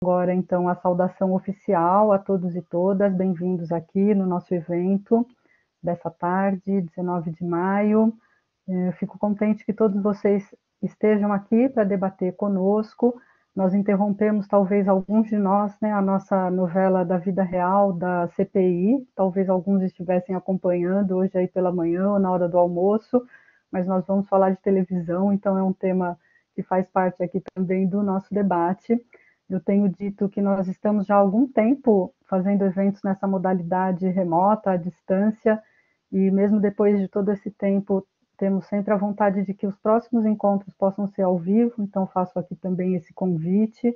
Agora, então, a saudação oficial a todos e todas, bem-vindos aqui no nosso evento dessa tarde, 19 de maio. É, eu fico contente que todos vocês estejam aqui para debater conosco. Nós interrompemos, talvez, alguns de nós, né, a nossa novela da vida real da CPI. Talvez alguns estivessem acompanhando hoje aí pela manhã ou na hora do almoço, mas nós vamos falar de televisão, então é um tema que faz parte aqui também do nosso debate eu tenho dito que nós estamos já há algum tempo fazendo eventos nessa modalidade remota, à distância, e mesmo depois de todo esse tempo, temos sempre a vontade de que os próximos encontros possam ser ao vivo, então faço aqui também esse convite,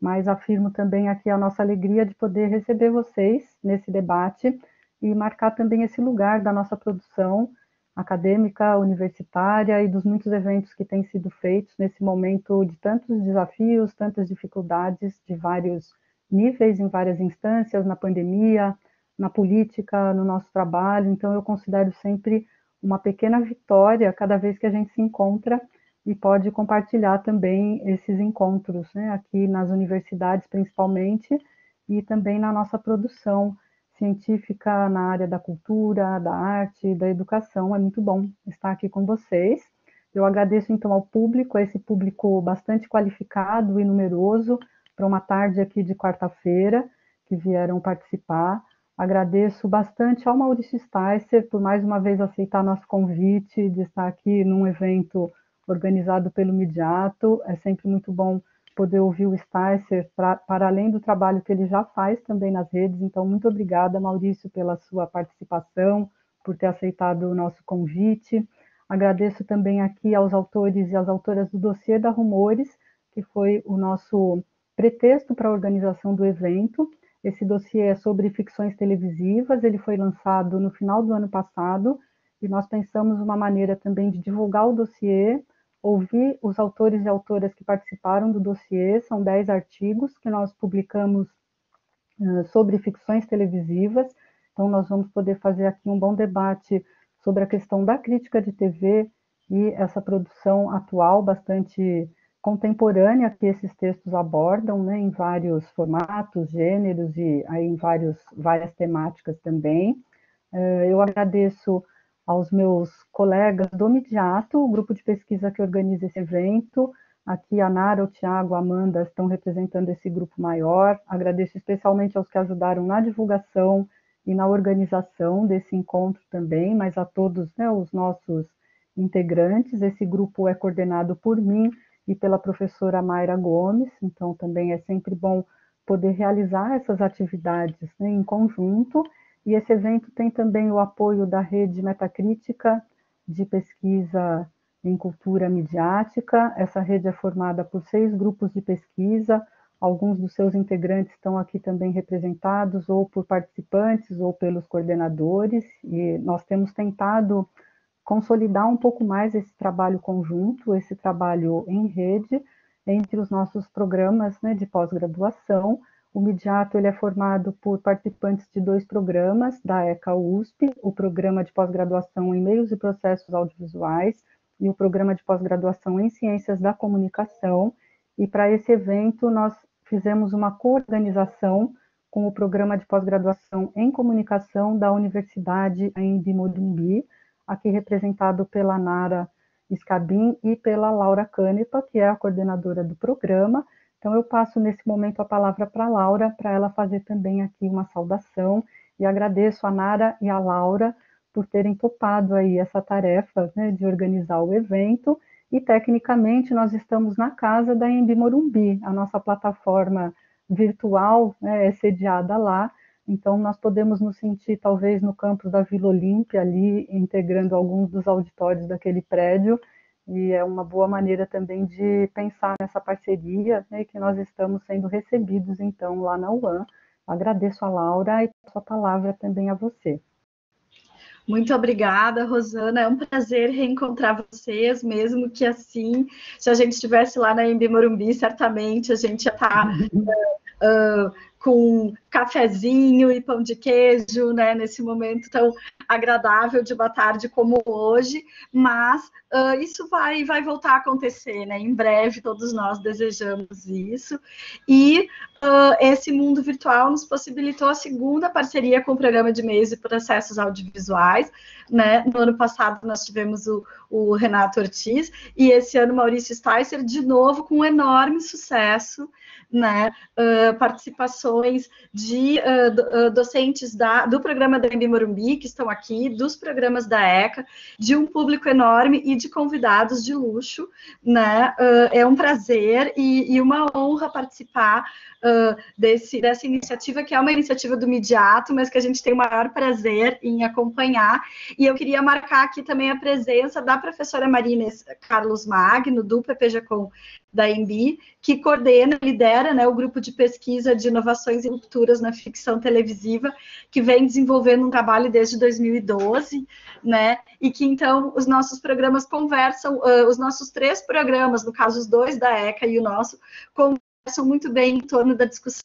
mas afirmo também aqui a nossa alegria de poder receber vocês nesse debate e marcar também esse lugar da nossa produção acadêmica, universitária e dos muitos eventos que têm sido feitos nesse momento de tantos desafios, tantas dificuldades de vários níveis, em várias instâncias, na pandemia, na política, no nosso trabalho. Então, eu considero sempre uma pequena vitória cada vez que a gente se encontra e pode compartilhar também esses encontros, né, aqui nas universidades principalmente, e também na nossa produção científica na área da cultura, da arte, da educação. É muito bom estar aqui com vocês. Eu agradeço então ao público, a esse público bastante qualificado e numeroso, para uma tarde aqui de quarta-feira que vieram participar. Agradeço bastante ao Maurício Sticer por mais uma vez aceitar nosso convite de estar aqui num evento organizado pelo Midiato. É sempre muito bom poder ouvir o Starcer pra, para além do trabalho que ele já faz também nas redes. Então, muito obrigada, Maurício, pela sua participação, por ter aceitado o nosso convite. Agradeço também aqui aos autores e às autoras do dossiê da Rumores, que foi o nosso pretexto para a organização do evento. Esse dossiê é sobre ficções televisivas, ele foi lançado no final do ano passado, e nós pensamos uma maneira também de divulgar o dossiê, ouvir os autores e autoras que participaram do dossiê, são dez artigos que nós publicamos sobre ficções televisivas, então nós vamos poder fazer aqui um bom debate sobre a questão da crítica de TV e essa produção atual, bastante contemporânea que esses textos abordam, né, em vários formatos, gêneros e aí em vários, várias temáticas também. eu agradeço aos meus colegas do Midiato, o grupo de pesquisa que organiza esse evento. Aqui a Nara, o Tiago, a Amanda estão representando esse grupo maior. Agradeço especialmente aos que ajudaram na divulgação e na organização desse encontro também, mas a todos né, os nossos integrantes. Esse grupo é coordenado por mim e pela professora Mayra Gomes, então também é sempre bom poder realizar essas atividades né, em conjunto. E esse evento tem também o apoio da Rede Metacrítica de Pesquisa em Cultura Midiática. Essa rede é formada por seis grupos de pesquisa, alguns dos seus integrantes estão aqui também representados, ou por participantes, ou pelos coordenadores, e nós temos tentado consolidar um pouco mais esse trabalho conjunto, esse trabalho em rede, entre os nossos programas né, de pós-graduação o Midiato ele é formado por participantes de dois programas da ECA USP, o Programa de Pós-Graduação em Meios e Processos Audiovisuais e o Programa de Pós-Graduação em Ciências da Comunicação. E para esse evento, nós fizemos uma coorganização com o Programa de Pós-Graduação em Comunicação da Universidade em Morumbi, aqui representado pela Nara Scabin e pela Laura Canepa, que é a coordenadora do programa, então, eu passo nesse momento a palavra para a Laura, para ela fazer também aqui uma saudação. E agradeço a Nara e a Laura por terem topado aí essa tarefa né, de organizar o evento. E, tecnicamente, nós estamos na casa da Embi Morumbi, a nossa plataforma virtual né, é sediada lá. Então, nós podemos nos sentir, talvez, no campus da Vila Olímpia, ali, integrando alguns dos auditórios daquele prédio, e é uma boa maneira também de pensar nessa parceria né, que nós estamos sendo recebidos então lá na UAN Agradeço a Laura e a sua palavra também a você. Muito obrigada, Rosana. É um prazer reencontrar vocês, mesmo que assim, se a gente estivesse lá na Embi Morumbi, certamente a gente ia estar uh, uh, com cafezinho e pão de queijo, né, nesse momento tão agradável de uma tarde como hoje, mas uh, isso vai, vai voltar a acontecer, né? Em breve, todos nós desejamos isso. E uh, esse mundo virtual nos possibilitou a segunda parceria com o programa de meios e processos audiovisuais, né? No ano passado, nós tivemos o, o Renato Ortiz, e esse ano, Maurício Sticer, de novo, com um enorme sucesso, né? Uh, participações de docentes da, do programa da Embi Morumbi, que estão aqui, dos programas da ECA, de um público enorme e de de convidados de luxo, né? Uh, é um prazer e, e uma honra participar uh, desse, dessa iniciativa, que é uma iniciativa do Midiato, mas que a gente tem o maior prazer em acompanhar. E eu queria marcar aqui também a presença da professora Marina Carlos Magno, do PPGcom da EMBI, que coordena, lidera né, o grupo de pesquisa de inovações e rupturas na ficção televisiva, que vem desenvolvendo um trabalho desde 2012, né, e que então os nossos programas conversam, uh, os nossos três programas, no caso os dois da ECA e o nosso, conversam muito bem em torno da discussão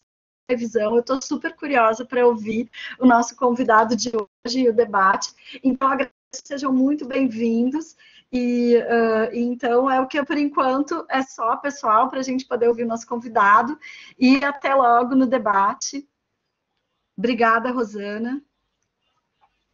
da revisão. Eu estou super curiosa para ouvir o nosso convidado de hoje e o debate. Então, agradeço, sejam muito bem-vindos. E uh, então é o que por enquanto é só, pessoal, para a gente poder ouvir o nosso convidado. E até logo no debate. Obrigada, Rosana.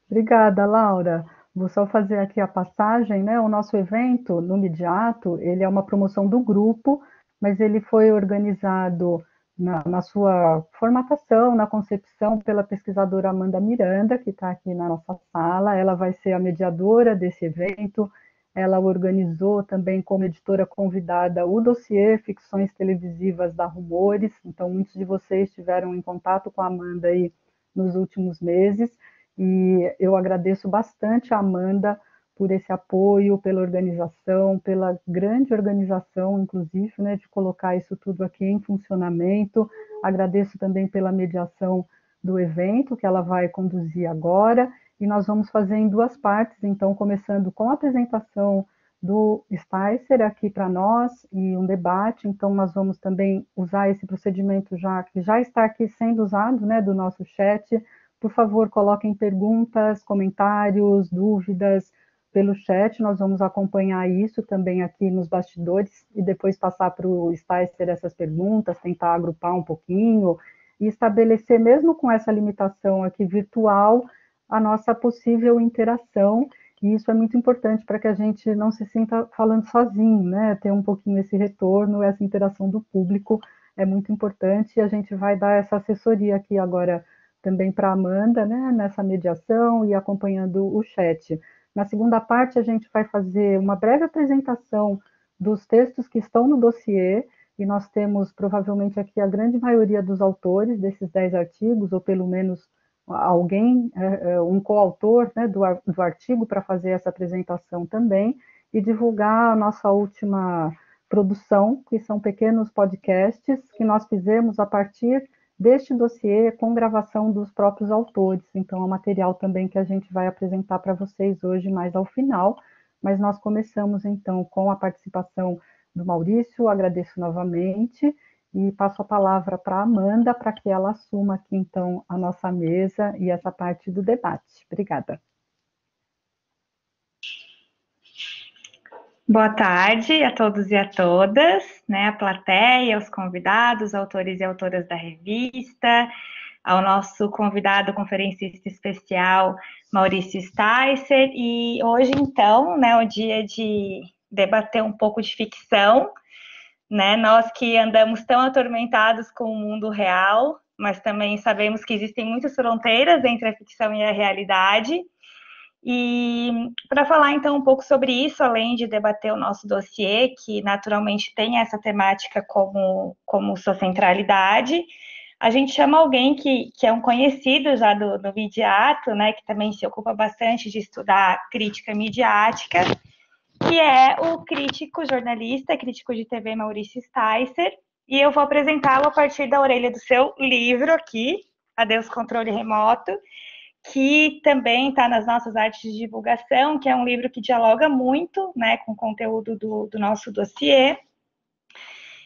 Obrigada, Laura. Vou só fazer aqui a passagem, né? O nosso evento no Midiato, ele é uma promoção do grupo mas ele foi organizado na, na sua formatação, na concepção, pela pesquisadora Amanda Miranda, que está aqui na nossa sala. Ela vai ser a mediadora desse evento. Ela organizou também como editora convidada o dossiê Ficções Televisivas da Rumores. Então, muitos de vocês estiveram em contato com a Amanda aí nos últimos meses. E eu agradeço bastante a Amanda por esse apoio, pela organização, pela grande organização, inclusive, né, de colocar isso tudo aqui em funcionamento. Agradeço também pela mediação do evento, que ela vai conduzir agora, e nós vamos fazer em duas partes, então, começando com a apresentação do Spicer aqui para nós e um debate, então nós vamos também usar esse procedimento já que já está aqui sendo usado, né, do nosso chat. Por favor, coloquem perguntas, comentários, dúvidas, pelo chat, nós vamos acompanhar isso também aqui nos bastidores e depois passar para o Sticer essas perguntas, tentar agrupar um pouquinho e estabelecer, mesmo com essa limitação aqui virtual, a nossa possível interação, e isso é muito importante para que a gente não se sinta falando sozinho, né? Ter um pouquinho esse retorno, essa interação do público é muito importante, e a gente vai dar essa assessoria aqui agora também para a Amanda, né? Nessa mediação e acompanhando o chat. Na segunda parte, a gente vai fazer uma breve apresentação dos textos que estão no dossiê, e nós temos provavelmente aqui a grande maioria dos autores desses dez artigos, ou pelo menos alguém, é, é, um coautor né, do, do artigo para fazer essa apresentação também, e divulgar a nossa última produção, que são pequenos podcasts que nós fizemos a partir deste dossiê com gravação dos próprios autores. Então, é um material também que a gente vai apresentar para vocês hoje, mais ao final. Mas nós começamos, então, com a participação do Maurício, agradeço novamente e passo a palavra para a Amanda para que ela assuma aqui, então, a nossa mesa e essa parte do debate. Obrigada. Boa tarde a todos e a todas, né, a plateia, os convidados, autores e autoras da revista, ao nosso convidado conferencista especial Maurício Sticer, e hoje então, né, o dia de debater um pouco de ficção, né, nós que andamos tão atormentados com o mundo real, mas também sabemos que existem muitas fronteiras entre a ficção e a realidade, e para falar então um pouco sobre isso, além de debater o nosso dossiê, que naturalmente tem essa temática como, como sua centralidade, a gente chama alguém que, que é um conhecido já do, do midiato, né, que também se ocupa bastante de estudar crítica midiática, que é o crítico jornalista, crítico de TV Maurício Sticer, e eu vou apresentá-lo a partir da orelha do seu livro aqui, Adeus Controle Remoto, que também está nas nossas artes de divulgação, que é um livro que dialoga muito né, com o conteúdo do, do nosso dossiê.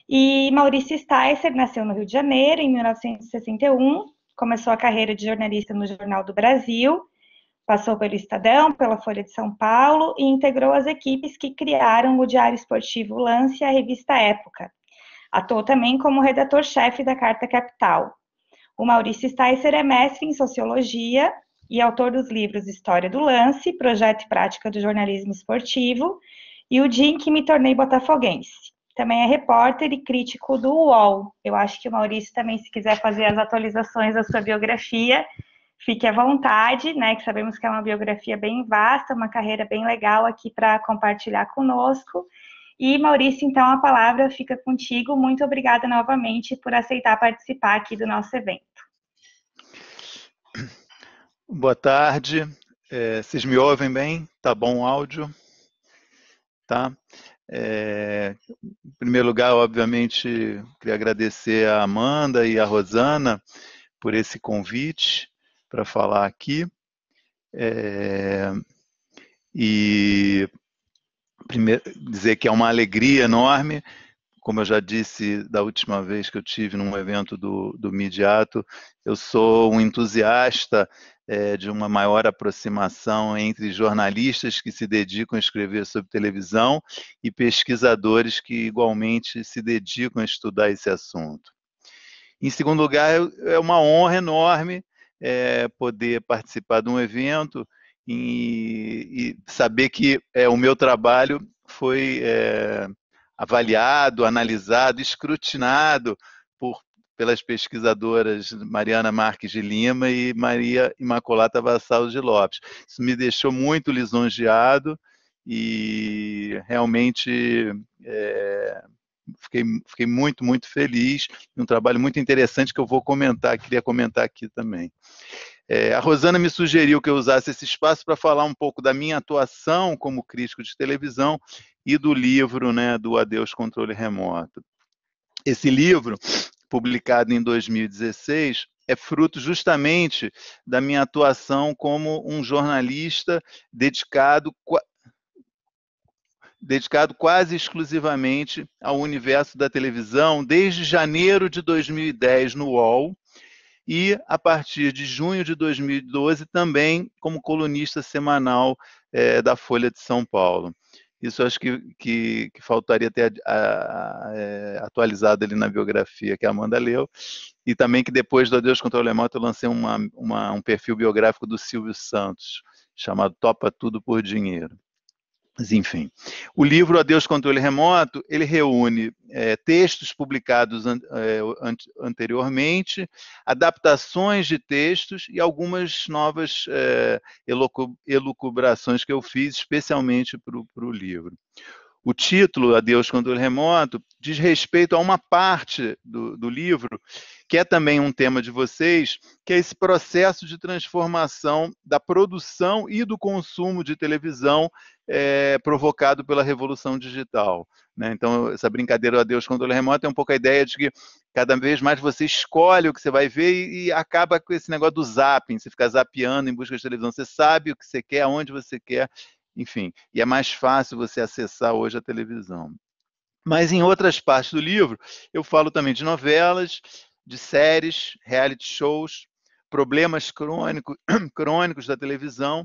E Maurício Sticer nasceu no Rio de Janeiro em 1961, começou a carreira de jornalista no Jornal do Brasil, passou pelo Estadão, pela Folha de São Paulo e integrou as equipes que criaram o Diário Esportivo Lance e a revista Época. Atuou também como redator-chefe da Carta Capital. O Maurício Sticer é mestre em Sociologia e autor dos livros História do Lance, Projeto e Prática do Jornalismo Esportivo e O Dia em que me tornei botafoguense. Também é repórter e crítico do UOL. Eu acho que o Maurício também, se quiser fazer as atualizações da sua biografia, fique à vontade, né? Que sabemos que é uma biografia bem vasta, uma carreira bem legal aqui para compartilhar conosco. E Maurício, então a palavra fica contigo. Muito obrigada novamente por aceitar participar aqui do nosso evento. Boa tarde. É, vocês me ouvem bem? Tá bom o áudio? Tá? É, em primeiro lugar, obviamente, queria agradecer a Amanda e a Rosana por esse convite para falar aqui. É, e primeiro, dizer que é uma alegria enorme, como eu já disse da última vez que eu tive num evento do, do Midiato, eu sou um entusiasta é, de uma maior aproximação entre jornalistas que se dedicam a escrever sobre televisão e pesquisadores que igualmente se dedicam a estudar esse assunto. Em segundo lugar, é uma honra enorme é, poder participar de um evento e, e saber que é, o meu trabalho foi é, avaliado, analisado, escrutinado pelas pesquisadoras Mariana Marques de Lima e Maria Imaculata Vassal de Lopes. Isso me deixou muito lisonjeado e realmente é, fiquei, fiquei muito, muito feliz. Um trabalho muito interessante que eu vou comentar, queria comentar aqui também. É, a Rosana me sugeriu que eu usasse esse espaço para falar um pouco da minha atuação como crítico de televisão e do livro né, do Adeus Controle Remoto. Esse livro publicado em 2016, é fruto justamente da minha atuação como um jornalista dedicado dedicado quase exclusivamente ao universo da televisão desde janeiro de 2010 no UOL e a partir de junho de 2012 também como colunista semanal é, da Folha de São Paulo. Isso acho que, que, que faltaria ter a, a, a, é, atualizado ali na biografia que a Amanda leu. E também que depois do Deus contra o Alemoto eu lancei uma, uma, um perfil biográfico do Silvio Santos, chamado Topa Tudo por Dinheiro. Mas, enfim, o livro Adeus Controle Remoto, ele reúne é, textos publicados an é, anteriormente, adaptações de textos e algumas novas é, elucubrações que eu fiz especialmente para o livro. O título, Adeus Controle Remoto, diz respeito a uma parte do, do livro, que é também um tema de vocês, que é esse processo de transformação da produção e do consumo de televisão é, provocado pela revolução digital. Né? Então, essa brincadeira do Adeus controle remoto é um pouco a ideia de que cada vez mais você escolhe o que você vai ver e, e acaba com esse negócio do zapping, você fica zapeando em busca de televisão, você sabe o que você quer, onde você quer, enfim. E é mais fácil você acessar hoje a televisão. Mas em outras partes do livro, eu falo também de novelas, de séries, reality shows, problemas crônico, crônicos da televisão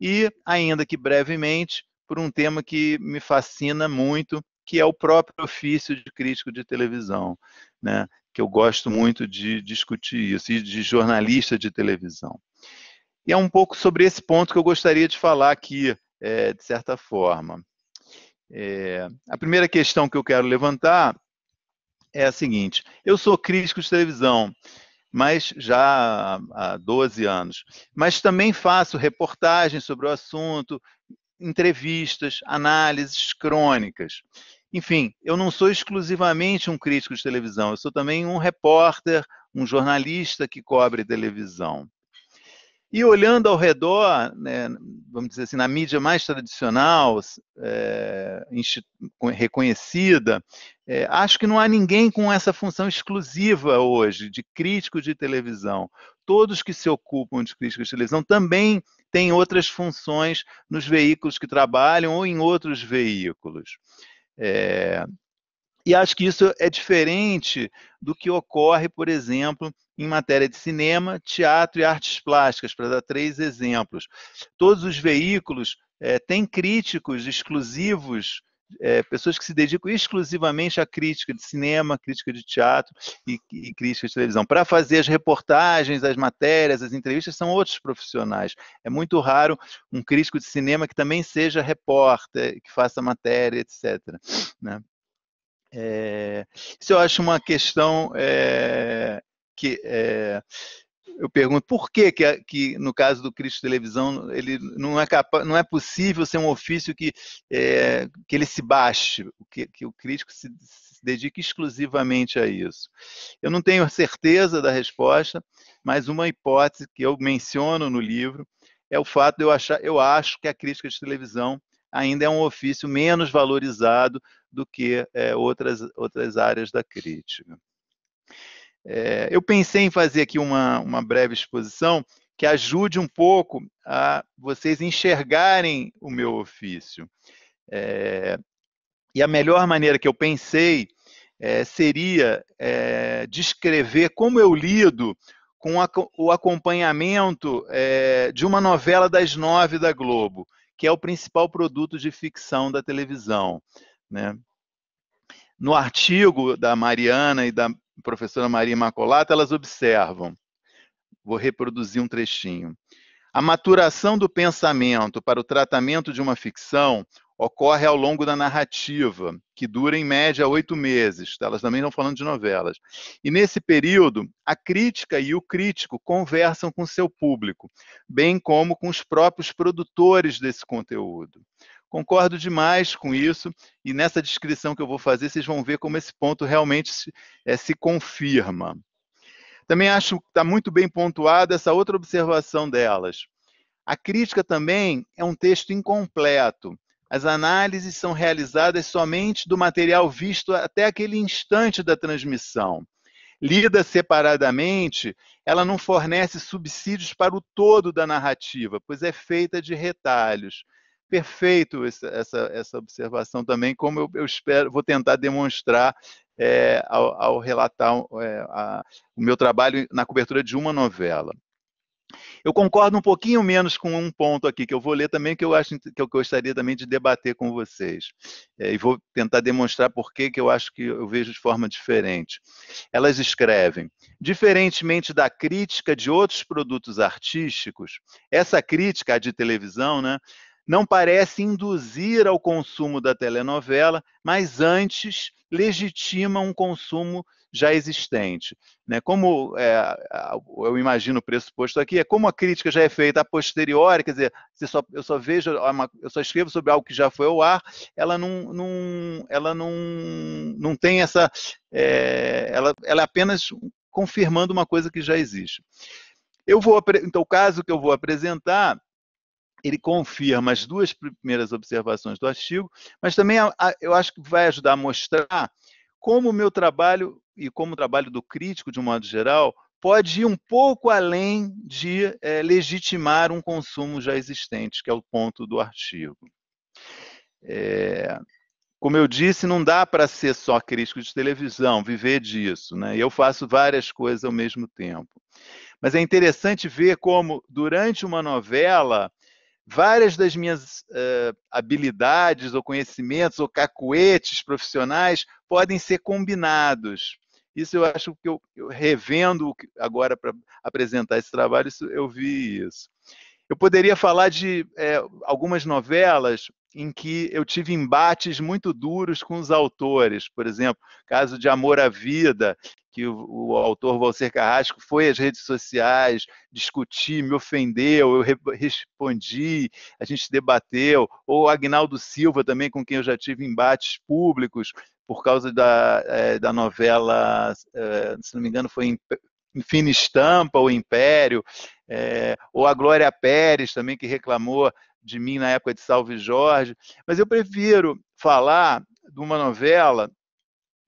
e, ainda que brevemente, por um tema que me fascina muito, que é o próprio ofício de crítico de televisão, né? que eu gosto muito de discutir isso, e de jornalista de televisão. E é um pouco sobre esse ponto que eu gostaria de falar aqui, é, de certa forma. É, a primeira questão que eu quero levantar é a seguinte: eu sou crítico de televisão, mas já há 12 anos. Mas também faço reportagens sobre o assunto, entrevistas, análises, crônicas. Enfim, eu não sou exclusivamente um crítico de televisão, eu sou também um repórter, um jornalista que cobre televisão. E olhando ao redor, né, vamos dizer assim, na mídia mais tradicional, é, reconhecida, é, acho que não há ninguém com essa função exclusiva hoje de crítico de televisão. Todos que se ocupam de crítico de televisão também têm outras funções nos veículos que trabalham ou em outros veículos. É, e acho que isso é diferente do que ocorre, por exemplo, em matéria de cinema, teatro e artes plásticas, para dar três exemplos. Todos os veículos é, têm críticos exclusivos, é, pessoas que se dedicam exclusivamente à crítica de cinema, crítica de teatro e, e crítica de televisão. Para fazer as reportagens, as matérias, as entrevistas, são outros profissionais. É muito raro um crítico de cinema que também seja repórter, que faça matéria, etc. Né? É, isso eu acho uma questão é, que é, eu pergunto por que, que, que, no caso do Cristo Televisão ele não é capaz, não é possível ser um ofício que, é, que ele se baixe, que, que o crítico se, se dedique exclusivamente a isso. Eu não tenho certeza da resposta, mas uma hipótese que eu menciono no livro é o fato de eu achar, eu acho que a crítica de televisão ainda é um ofício menos valorizado do que é, outras, outras áreas da crítica. É, eu pensei em fazer aqui uma, uma breve exposição que ajude um pouco a vocês enxergarem o meu ofício. É, e a melhor maneira que eu pensei é, seria é, descrever como eu lido com a, o acompanhamento é, de uma novela das nove da Globo, que é o principal produto de ficção da televisão. Né? No artigo da Mariana e da professora Maria Imacolata, elas observam, vou reproduzir um trechinho. A maturação do pensamento para o tratamento de uma ficção ocorre ao longo da narrativa, que dura em média oito meses. Elas também estão falando de novelas. E nesse período, a crítica e o crítico conversam com seu público, bem como com os próprios produtores desse conteúdo. Concordo demais com isso, e nessa descrição que eu vou fazer, vocês vão ver como esse ponto realmente se, é, se confirma. Também acho que está muito bem pontuada essa outra observação delas. A crítica também é um texto incompleto. As análises são realizadas somente do material visto até aquele instante da transmissão. Lida separadamente, ela não fornece subsídios para o todo da narrativa, pois é feita de retalhos perfeito essa, essa, essa observação também, como eu, eu espero, vou tentar demonstrar é, ao, ao, relatar é, a, o meu trabalho na cobertura de uma novela. Eu concordo um pouquinho menos com um ponto aqui que eu vou ler também, que eu acho que eu gostaria também de debater com vocês. É, e vou tentar demonstrar por que eu acho que eu vejo de forma diferente. Elas escrevem: diferentemente da crítica de outros produtos artísticos, essa crítica de televisão, né, não parece induzir ao consumo da telenovela, mas antes legitima um consumo já existente. Né? Como é, eu imagino o pressuposto aqui, é como a crítica já é feita a posteriori, quer dizer, só, eu só vejo, eu só escrevo sobre algo que já foi ao ar, ela não, não ela não, não tem essa. É, ela, ela é apenas confirmando uma coisa que já existe. Eu vou, então, o caso que eu vou apresentar ele confirma as duas primeiras observações do artigo, mas também a, a, eu acho que vai ajudar a mostrar como o meu trabalho e como o trabalho do crítico, de um modo geral, pode ir um pouco além de é, legitimar um consumo já existente, que é o ponto do artigo. É, como eu disse, não dá para ser só crítico de televisão, viver disso. Né? Eu faço várias coisas ao mesmo tempo. Mas é interessante ver como, durante uma novela, várias das minhas uh, habilidades ou conhecimentos ou cacuetes profissionais podem ser combinados. Isso eu acho que eu, eu revendo agora para apresentar esse trabalho, isso, eu vi isso. Eu poderia falar de é, algumas novelas em que eu tive embates muito duros com os autores, por exemplo, caso de Amor à Vida, que o, o autor Valcer Carrasco foi às redes sociais discutir, me ofendeu, eu re respondi, a gente debateu, ou Agnaldo Silva também, com quem eu já tive embates públicos por causa da, é, da novela, é, se não me engano, foi em Fina Estampa, o Império, é, ou a Glória Pérez também, que reclamou de mim na época de Salve Jorge, mas eu prefiro falar de uma novela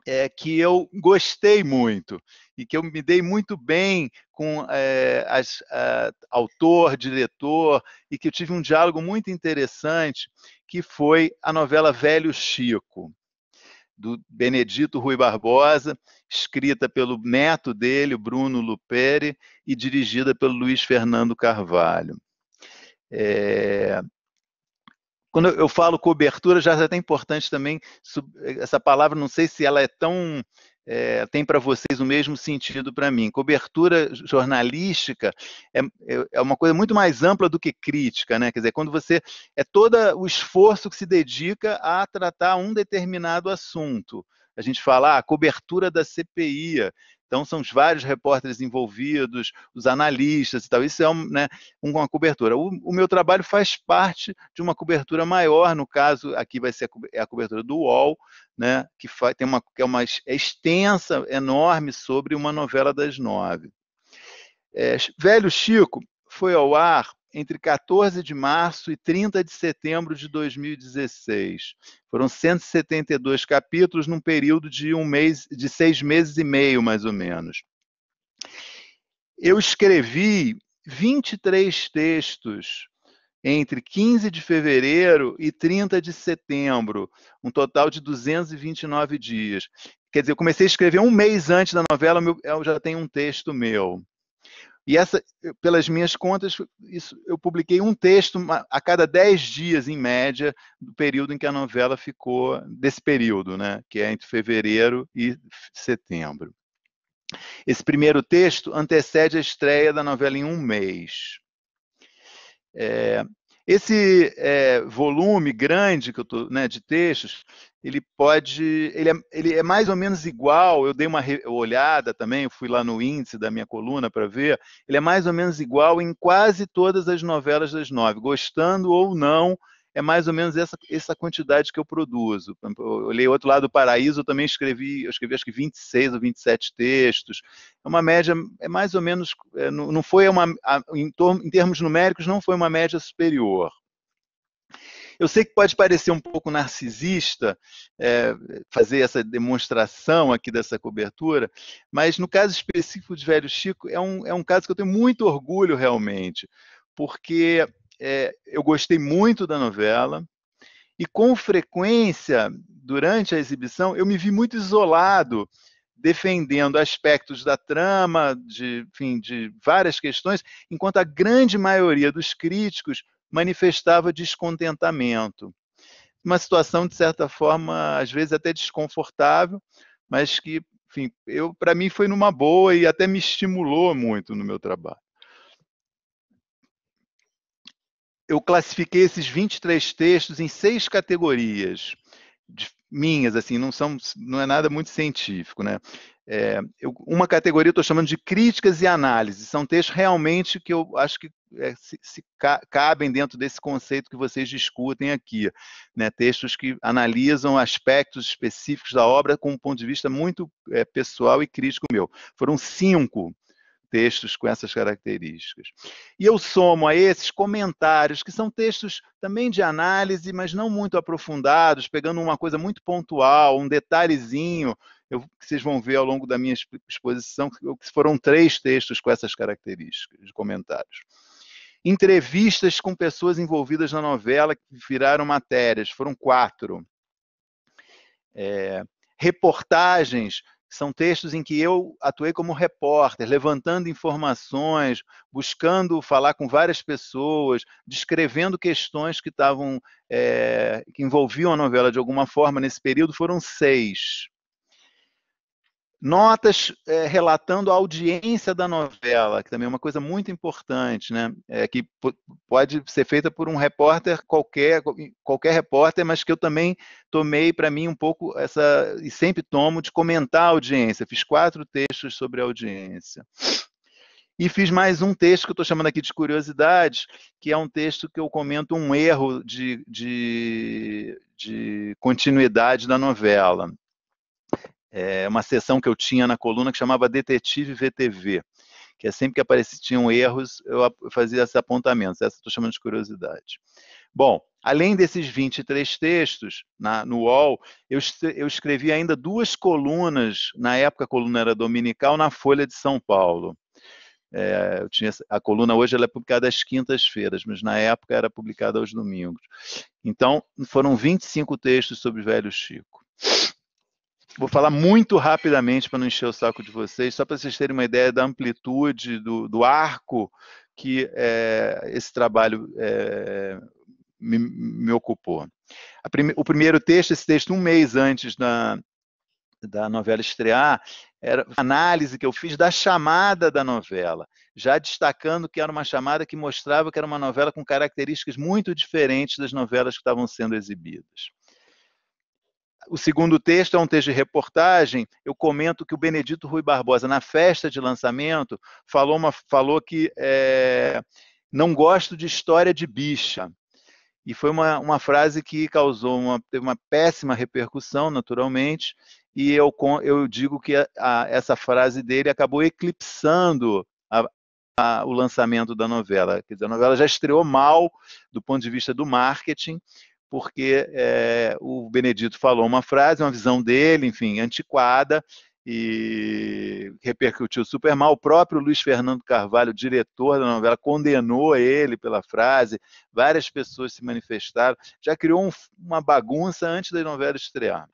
é, que eu gostei muito e que eu me dei muito bem com é, as, a, autor, diretor e que eu tive um diálogo muito interessante, que foi a novela Velho Chico do Benedito Rui Barbosa, escrita pelo neto dele, Bruno Luperi, e dirigida pelo Luiz Fernando Carvalho. É, quando eu falo cobertura, já é até importante também, essa palavra, não sei se ela é tão. É, tem para vocês o mesmo sentido para mim. Cobertura jornalística é, é, é, uma coisa muito mais ampla do que crítica, né? Quer dizer, quando você. É todo o esforço que se dedica a tratar um determinado assunto. A gente fala ah, cobertura da CPI, então, são os vários repórteres envolvidos, os analistas e tal. Isso é um, né, uma cobertura. O, o, meu trabalho faz parte de uma cobertura maior, no caso, aqui vai ser a, é cobertura do UOL, né, que, tem uma, que é uma é extensa, enorme, sobre uma novela das nove. É, Velho Chico foi ao ar entre 14 de março e 30 de setembro de 2016. Foram 172 capítulos num período de um mês, de seis meses e meio, mais ou menos. Eu escrevi 23 textos entre 15 de fevereiro e 30 de setembro, um total de 229 dias. Quer dizer, eu comecei a escrever um mês antes da novela, eu já tenho um texto meu. E essa, eh, pelas minhas contas, isso, eu publiquei um texto a cada dez dias, em média, do período em que a novela ficou, desse período, né, que é entre fevereiro e setembro. Esse primeiro texto antecede a estreia da novela em um mês. É, esse é, volume grande que eu tô, né, de textos ele pode, ele é, ele é, mais ou menos igual. Eu dei uma olhada também, fui lá no índice da minha coluna para ver. Ele é mais ou menos igual em quase todas as novelas das nove, gostando ou não. É mais ou menos essa, essa quantidade que eu produzo. Eu olhei outro lado do paraíso, eu também escrevi, eu escrevi acho que 26 ou 27 textos. É uma média, é mais ou menos, é, não foi uma, em, em termos numéricos, não foi uma média superior eu sei que pode parecer um pouco narcisista é, fazer essa demonstração aqui dessa cobertura, mas no caso específico de Velho Chico, é um, é um caso que eu tenho muito orgulho realmente, porque é, eu gostei muito da novela e com frequência, durante a exibição, eu me vi muito isolado defendendo aspectos da trama, de, enfim, de várias questões, enquanto a grande maioria dos críticos manifestava descontentamento. Uma situação, de certa forma, às vezes até desconfortável, mas que, enfim, eu para mim foi numa boa e até me estimulou muito no meu trabalho. Eu classifiquei esses 23 textos em seis categorias minhas, assim, não são, não é nada muito científico, né? É, eu, uma categoria eu estou chamando de críticas e análises. São textos realmente que eu acho que é, se, se ca, cabem dentro desse conceito que vocês discutem aqui. Né? Textos que analisam aspectos específicos da obra com um ponto de vista muito é, pessoal e crítico meu. Foram cinco textos com essas características. E eu somo a esses comentários, que são textos também de análise, mas não muito aprofundados, pegando uma coisa muito pontual, um detalhezinho, eu, que vocês vão ver ao longo da minha exposição, que foram três textos com essas características de comentários. Entrevistas com pessoas envolvidas na novela que viraram matérias, foram quatro. É, reportagens são textos em que eu atuei como repórter, levantando informações, buscando falar com várias pessoas, descrevendo questões que estavam é, que envolviam a novela de alguma forma nesse período. Foram seis. Notas é, relatando a audiência da novela, que também é uma coisa muito importante, né? É, que pode ser feita por um repórter qualquer, qualquer repórter, mas que eu também tomei para mim um pouco essa, e sempre tomo, de comentar a audiência. Fiz quatro textos sobre a audiência. E fiz mais um texto que eu estou chamando aqui de curiosidades, que é um texto que eu comento um erro de, de, de continuidade da novela é, uma sessão que eu tinha na coluna que chamava Detetive VTV, que é sempre que apareciam erros, eu fazia esses apontamentos. Essa estou chamando de curiosidade. Bom, além desses 23 textos na, no UOL, eu, eu, escrevi ainda duas colunas, na época a coluna era dominical, na Folha de São Paulo. É, eu tinha, a coluna hoje ela é publicada às quintas-feiras, mas na época era publicada aos domingos. Então, foram 25 textos sobre o Velho Chico. Vou falar muito rapidamente para não encher o saco de vocês, só para vocês terem uma ideia da amplitude, do, do arco que é, esse trabalho é, me, me, ocupou. Prime, o primeiro texto, esse texto um mês antes da, da novela estrear, era a análise que eu fiz da chamada da novela, já destacando que era uma chamada que mostrava que era uma novela com características muito diferentes das novelas que estavam sendo exibidas. O segundo texto é um texto de reportagem. Eu comento que o Benedito Rui Barbosa, na festa de lançamento, falou, uma, falou que é, não gosto de história de bicha. E foi uma, uma frase que causou uma, teve uma péssima repercussão, naturalmente, e eu, eu digo que a, a, essa frase dele acabou eclipsando a, o lançamento da novela. Quer dizer, a novela já estreou mal do ponto de vista do marketing, porque é, o Benedito falou uma frase, uma visão dele, enfim, antiquada e repercutiu super mal. O próprio Luiz Fernando Carvalho, diretor da novela, condenou ele pela frase. Várias pessoas se manifestaram. Já criou um, uma bagunça antes da novela estrear.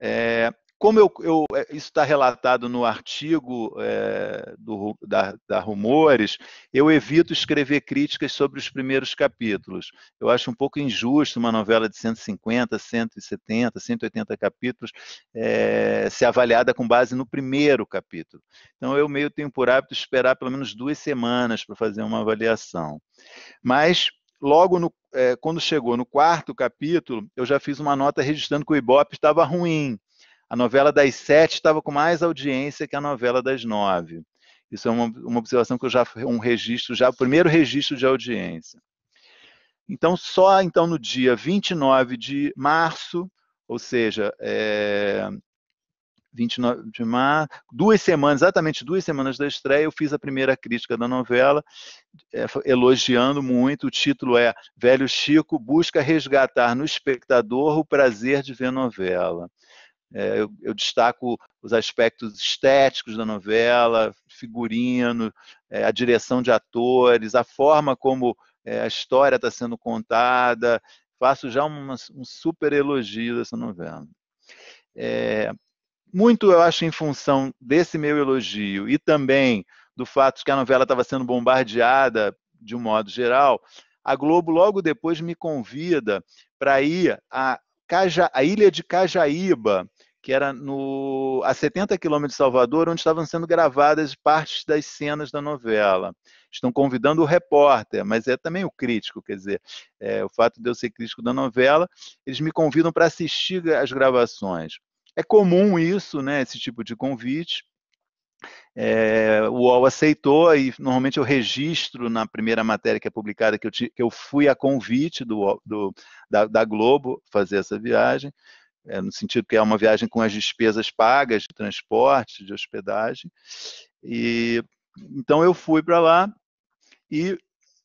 É, como eu, eu, é, isso está relatado no artigo é, do, da, da, Rumores, eu evito escrever críticas sobre os primeiros capítulos. Eu acho um pouco injusto uma novela de 150, 170, 180 capítulos é, ser avaliada com base no primeiro capítulo. Então, eu meio tenho por hábito esperar pelo menos duas semanas para fazer uma avaliação. Mas logo no, é, quando chegou no quarto capítulo, eu já fiz uma nota registrando que o Ibope estava ruim a novela das sete estava com mais audiência que a novela das nove. Isso é uma, uma observação que eu já um registro, já o primeiro registro de audiência. Então, só então no dia 29 de março, ou seja, é, eh, 29 de março, duas semanas, exatamente duas semanas da estreia, eu fiz a primeira crítica da novela, é, elogiando muito. O título é Velho Chico busca resgatar no espectador o prazer de ver novela. É, eu, eu, destaco os aspectos estéticos da novela, figurino, é, a direção de atores, a forma como é, a história está sendo contada. Faço já uma, um super elogio dessa novela. É, muito eu acho em função desse meu elogio e também do fato de que a novela estava sendo bombardeada de um modo geral, a Globo logo depois me convida para ir Caja, à ilha de Cajaíba, que era no, a 70 quilômetros de Salvador, onde estavam sendo gravadas partes das cenas da novela. Estão convidando o repórter, mas é também o crítico, quer dizer, é, o fato de eu ser crítico da novela, eles me convidam para assistir as gravações. É comum isso, né, esse tipo de convite. É, o UOL aceitou e normalmente eu registro na primeira matéria que é publicada que eu, que eu fui a convite do, do da, da Globo fazer essa viagem é, no sentido que é uma viagem com as despesas pagas de transporte, de hospedagem. E então eu fui para lá e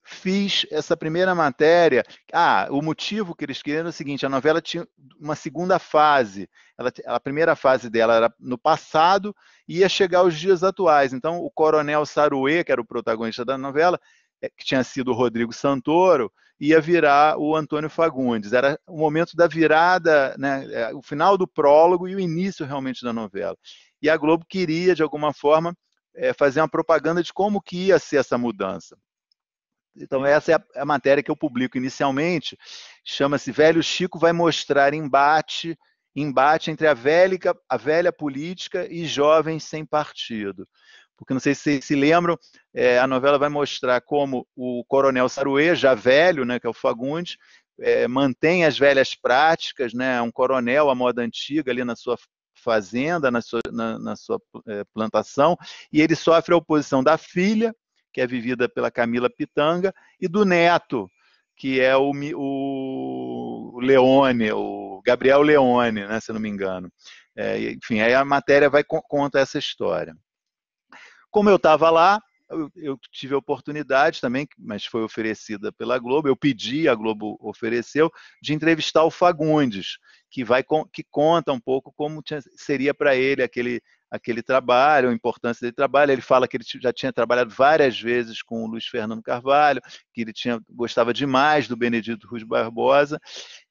fiz essa primeira matéria. Ah, o motivo que eles queriam era o seguinte: a novela tinha uma segunda fase. Ela, a primeira fase dela era no passado e ia chegar aos dias atuais. Então, o coronel Saruê, que era o protagonista da novela, é, que tinha sido o Rodrigo Santoro, ia virar o Antônio Fagundes. Era o momento da virada, né, é, o final do prólogo e o início realmente da novela. E a Globo queria, de alguma forma, é, fazer uma propaganda de como que ia ser essa mudança. Então, essa é a, matéria que eu publico inicialmente. Chama-se Velho Chico vai mostrar embate embate entre a velha, a velha política e jovens sem partido porque não sei se vocês se lembram, é, a novela vai mostrar como o coronel Saruê, já velho, né, que é o Fagundes, é, mantém as velhas práticas, né, um coronel à moda antiga ali na sua fazenda, na sua, na, na sua é, plantação, e ele sofre a oposição da filha, que é vivida pela Camila Pitanga, e do neto, que é o, o Leone, o Gabriel Leone, né, se não me engano. enfim, aí a matéria vai conta essa história. Como eu estava lá, eu, eu, tive a oportunidade também, mas foi oferecida pela Globo, eu pedi, a Globo ofereceu, de entrevistar o Fagundes, que, vai, que conta um pouco como tinha, seria para ele aquele, aquele trabalho, a importância dele trabalho. Ele fala que ele já tinha trabalhado várias vezes com o Luiz Fernando Carvalho, que ele tinha, gostava demais do Benedito Ruiz Barbosa.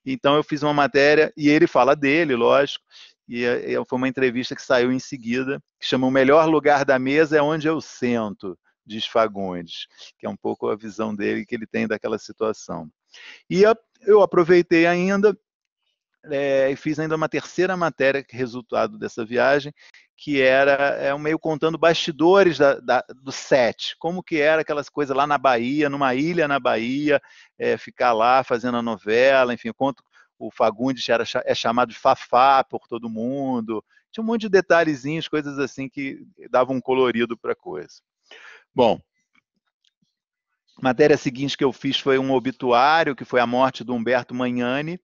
Então eu fiz uma matéria e ele fala dele, lógico, e é, é, foi uma entrevista que saiu em seguida, que chama O Melhor Lugar da Mesa é Onde Eu Sento, diz Fagundes, que é um pouco a visão dele que ele tem daquela situação. E eu aproveitei ainda é, e fiz ainda uma terceira matéria, é resultado dessa viagem, que era é, um meio contando bastidores da, da, do set, como que era aquelas coisas lá na Bahia, numa ilha na Bahia, é, ficar lá fazendo a novela, enfim, conto o Fagundes era, é chamado de Fafá por todo mundo. Tinha um monte de detalhezinhos, coisas assim que davam um colorido para a coisa. Bom, matéria seguinte que eu fiz foi um obituário, que foi a morte do Humberto Magnani,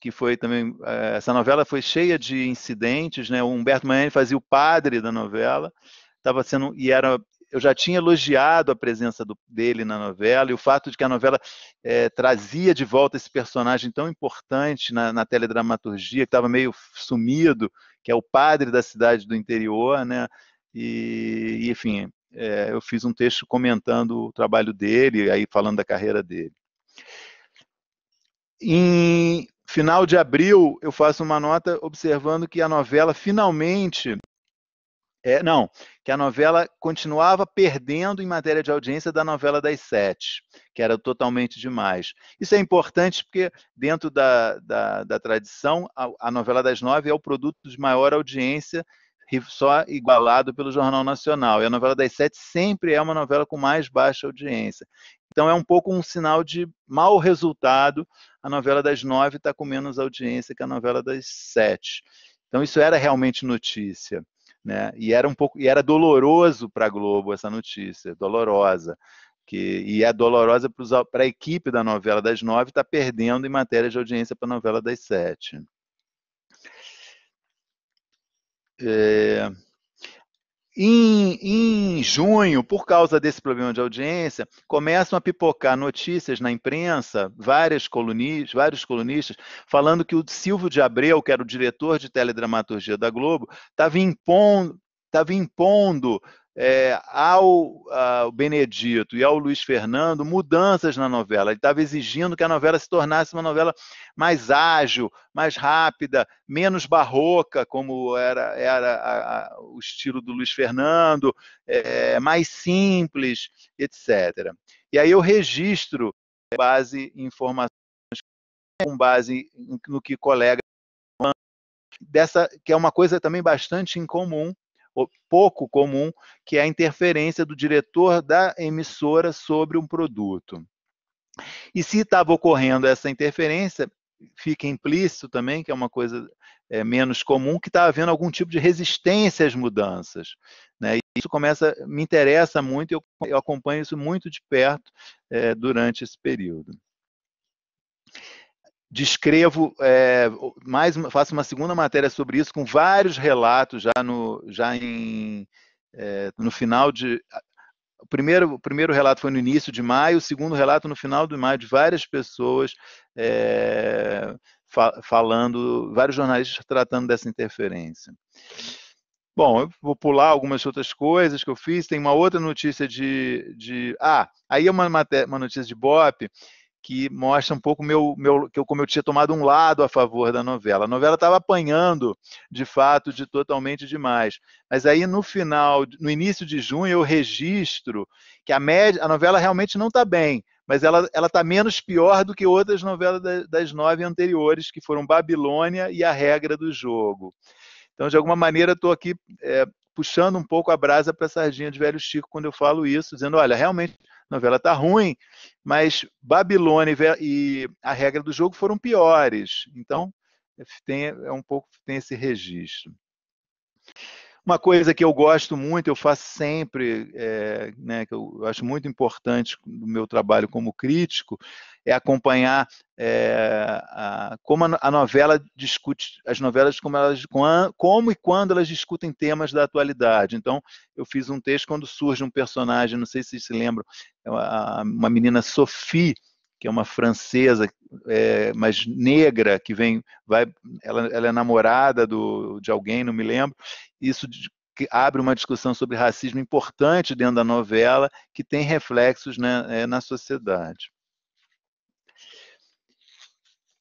que foi também. Eh, essa novela foi cheia de incidentes, né? O Humberto Magnani fazia o padre da novela, estava sendo. e era eu já tinha elogiado a presença do, dele na novela e o fato de que a novela é, trazia de volta esse personagem tão importante na, na teledramaturgia, que estava meio sumido, que é o padre da cidade do interior, né? E, e enfim, é, eu fiz um texto comentando o trabalho dele, aí falando da carreira dele. Em final de abril, eu faço uma nota observando que a novela finalmente é, não, que a novela continuava perdendo em matéria de audiência da novela das sete, que era totalmente demais. Isso é importante porque, dentro da, da, da tradição, a, a novela das nove é o produto de maior audiência só igualado pelo Jornal Nacional. E a novela das sete sempre é uma novela com mais baixa audiência. Então é um pouco um sinal de mau resultado. A novela das nove está com menos audiência que a novela das sete. Então isso era realmente notícia. Né? E era um pouco, e era doloroso para a Globo essa notícia, dolorosa. Que, e é dolorosa para a equipe da novela das nove estar tá perdendo em matéria de audiência para a novela das sete. É, em, em, junho, por causa desse problema de audiência, começam a pipocar notícias na imprensa, várias colunistas, vários colunistas, falando que o Silvio de Abreu, que era o diretor de teledramaturgia da Globo, estava impondo, tava impondo é, ao, ao, Benedito e ao Luiz Fernando mudanças na novela. Ele estava exigindo que a novela se tornasse uma novela mais ágil, mais rápida, menos barroca, como era, era a, a, o estilo do Luiz Fernando, é, mais simples, etc. E aí eu registro base em informações com base no que colega dessa que é uma coisa também bastante incomum pouco comum, que é a interferência do diretor da emissora sobre um produto. E se estava ocorrendo essa interferência, fica implícito também, que é uma coisa é, menos comum, que está havendo algum tipo de resistência às mudanças. Né? E isso começa, me interessa muito, eu, eu acompanho isso muito de perto é, durante esse período descrevo é, mais faço uma segunda matéria sobre isso com vários relatos já no já em é, no final de o primeiro o primeiro relato foi no início de maio o segundo relato no final de maio de várias pessoas é, fa falando vários jornalistas tratando dessa interferência Bom, eu vou pular algumas outras coisas que eu fiz. Tem uma outra notícia de. de ah, aí é uma, matéria, uma notícia de BOP que mostra um pouco meu, meu, que eu, como eu tinha tomado um lado a favor da novela. A novela estava apanhando, de fato, de totalmente demais. Mas aí no final, no início de junho, eu registro que a, média, a novela realmente não está bem, mas ela está menos pior do que outras novelas das nove anteriores, que foram Babilônia e A Regra do Jogo. Então, de alguma maneira, estou aqui é, puxando um pouco a brasa para a sardinha de Velho Chico quando eu falo isso, dizendo, olha, realmente novela está ruim, mas Babilônia e a regra do jogo foram piores. Então, tem, é um pouco, tem esse registro. Uma coisa que eu gosto muito, eu faço sempre, é, né, que eu acho muito importante no meu trabalho como crítico, é acompanhar é, a, como a, a, novela discute, as novelas como, elas, como e quando elas discutem temas da atualidade. Então, eu fiz um texto quando surge um personagem, não sei se vocês se lembram, é uma menina Sophie, que é uma francesa, é, mas negra, que vem, vai, ela, ela é namorada do, de alguém, não me lembro. Isso abre uma discussão sobre racismo importante dentro da novela, que tem reflexos né, é, na sociedade.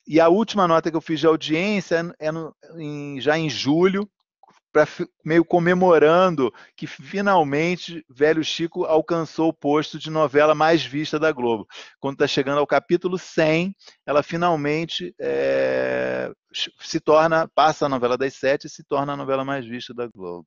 E a última nota que eu fiz de audiência é no, é em, já em julho, para meio comemorando que finalmente Velho Chico alcançou o posto de novela mais vista da Globo. Quando está chegando ao capítulo 100, ela finalmente é, se torna, passa a novela das sete e se torna a novela mais vista da Globo.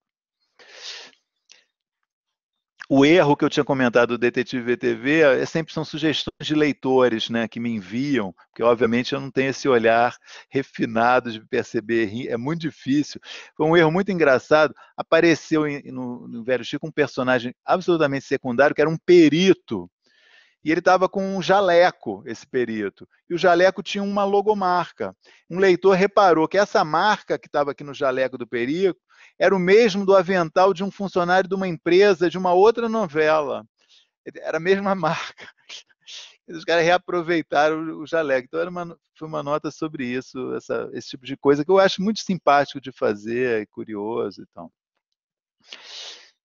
O erro que eu tinha comentado do Detetive VTV é, sempre são sugestões de leitores né, que me enviam, porque obviamente eu não tenho esse olhar refinado de perceber, é muito difícil. Foi um erro muito engraçado. Apareceu em, no, no Velho Chico um personagem absolutamente secundário, que era um perito, e ele estava com um jaleco, esse perito. E o jaleco tinha uma logomarca. Um leitor reparou que essa marca que estava aqui no jaleco do perito, era o mesmo do avental de um funcionário de uma empresa, de uma outra novela. Era a mesma marca. Os caras reaproveitaram o jaleco. Então, era uma, foi uma nota sobre isso, essa, esse tipo de coisa, que eu acho muito simpático de fazer, é curioso e então. tal.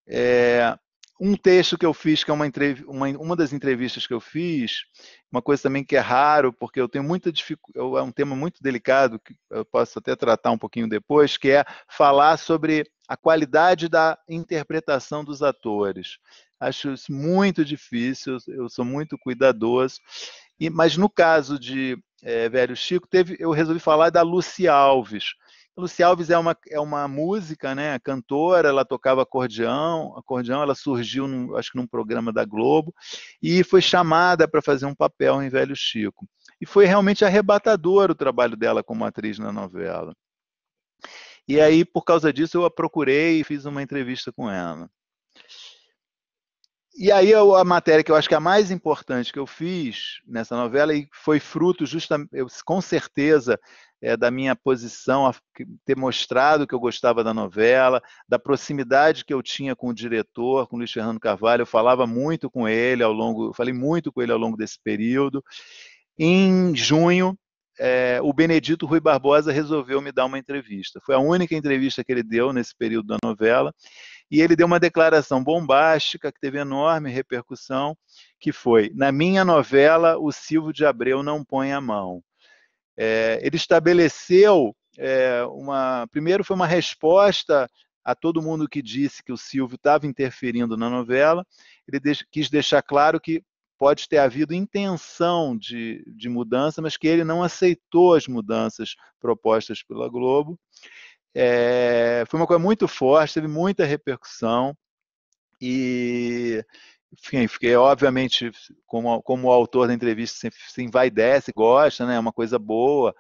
É, um texto que eu fiz, que é uma, uma, uma das entrevistas que eu fiz, uma coisa também que é raro, porque eu tenho muita dificuldade, é um tema muito delicado, que eu posso até tratar um pouquinho depois, que é falar sobre a qualidade da interpretação dos atores. Acho isso muito difícil, eu sou muito cuidadoso. E, mas no caso de é, Velho Chico, teve, eu resolvi falar da Lucy Alves, Luci Alves é uma, é uma música, né? Cantora, ela tocava acordeão, acordeão, ela surgiu, num, acho que num programa da Globo, e foi chamada para fazer um papel em Velho Chico. E foi realmente arrebatador o trabalho dela como atriz na novela. E aí, por causa disso, eu a procurei e fiz uma entrevista com ela. E aí a matéria que eu acho que é a mais importante que eu fiz nessa novela e foi fruto justamente, com certeza, é, da minha posição, ter mostrado que eu gostava da novela, da proximidade que eu tinha com o diretor, com o Luiz Fernando Carvalho. Eu falava muito com ele ao longo, falei muito com ele ao longo desse período. Em junho, é, o Benedito Rui Barbosa resolveu me dar uma entrevista. Foi a única entrevista que ele deu nesse período da novela. E ele deu uma declaração bombástica que teve enorme repercussão, que foi: na minha novela, o Silvio de Abreu não põe a mão. É, ele estabeleceu é, uma. Primeiro, foi uma resposta a todo mundo que disse que o Silvio estava interferindo na novela. Ele quis deixar claro que pode ter havido intenção de, de mudança, mas que ele não aceitou as mudanças propostas pela Globo. É, foi uma coisa muito forte, teve muita repercussão. E enfim, fiquei, obviamente, como, como o autor da entrevista se envaidece, gosta, né? É uma coisa boa.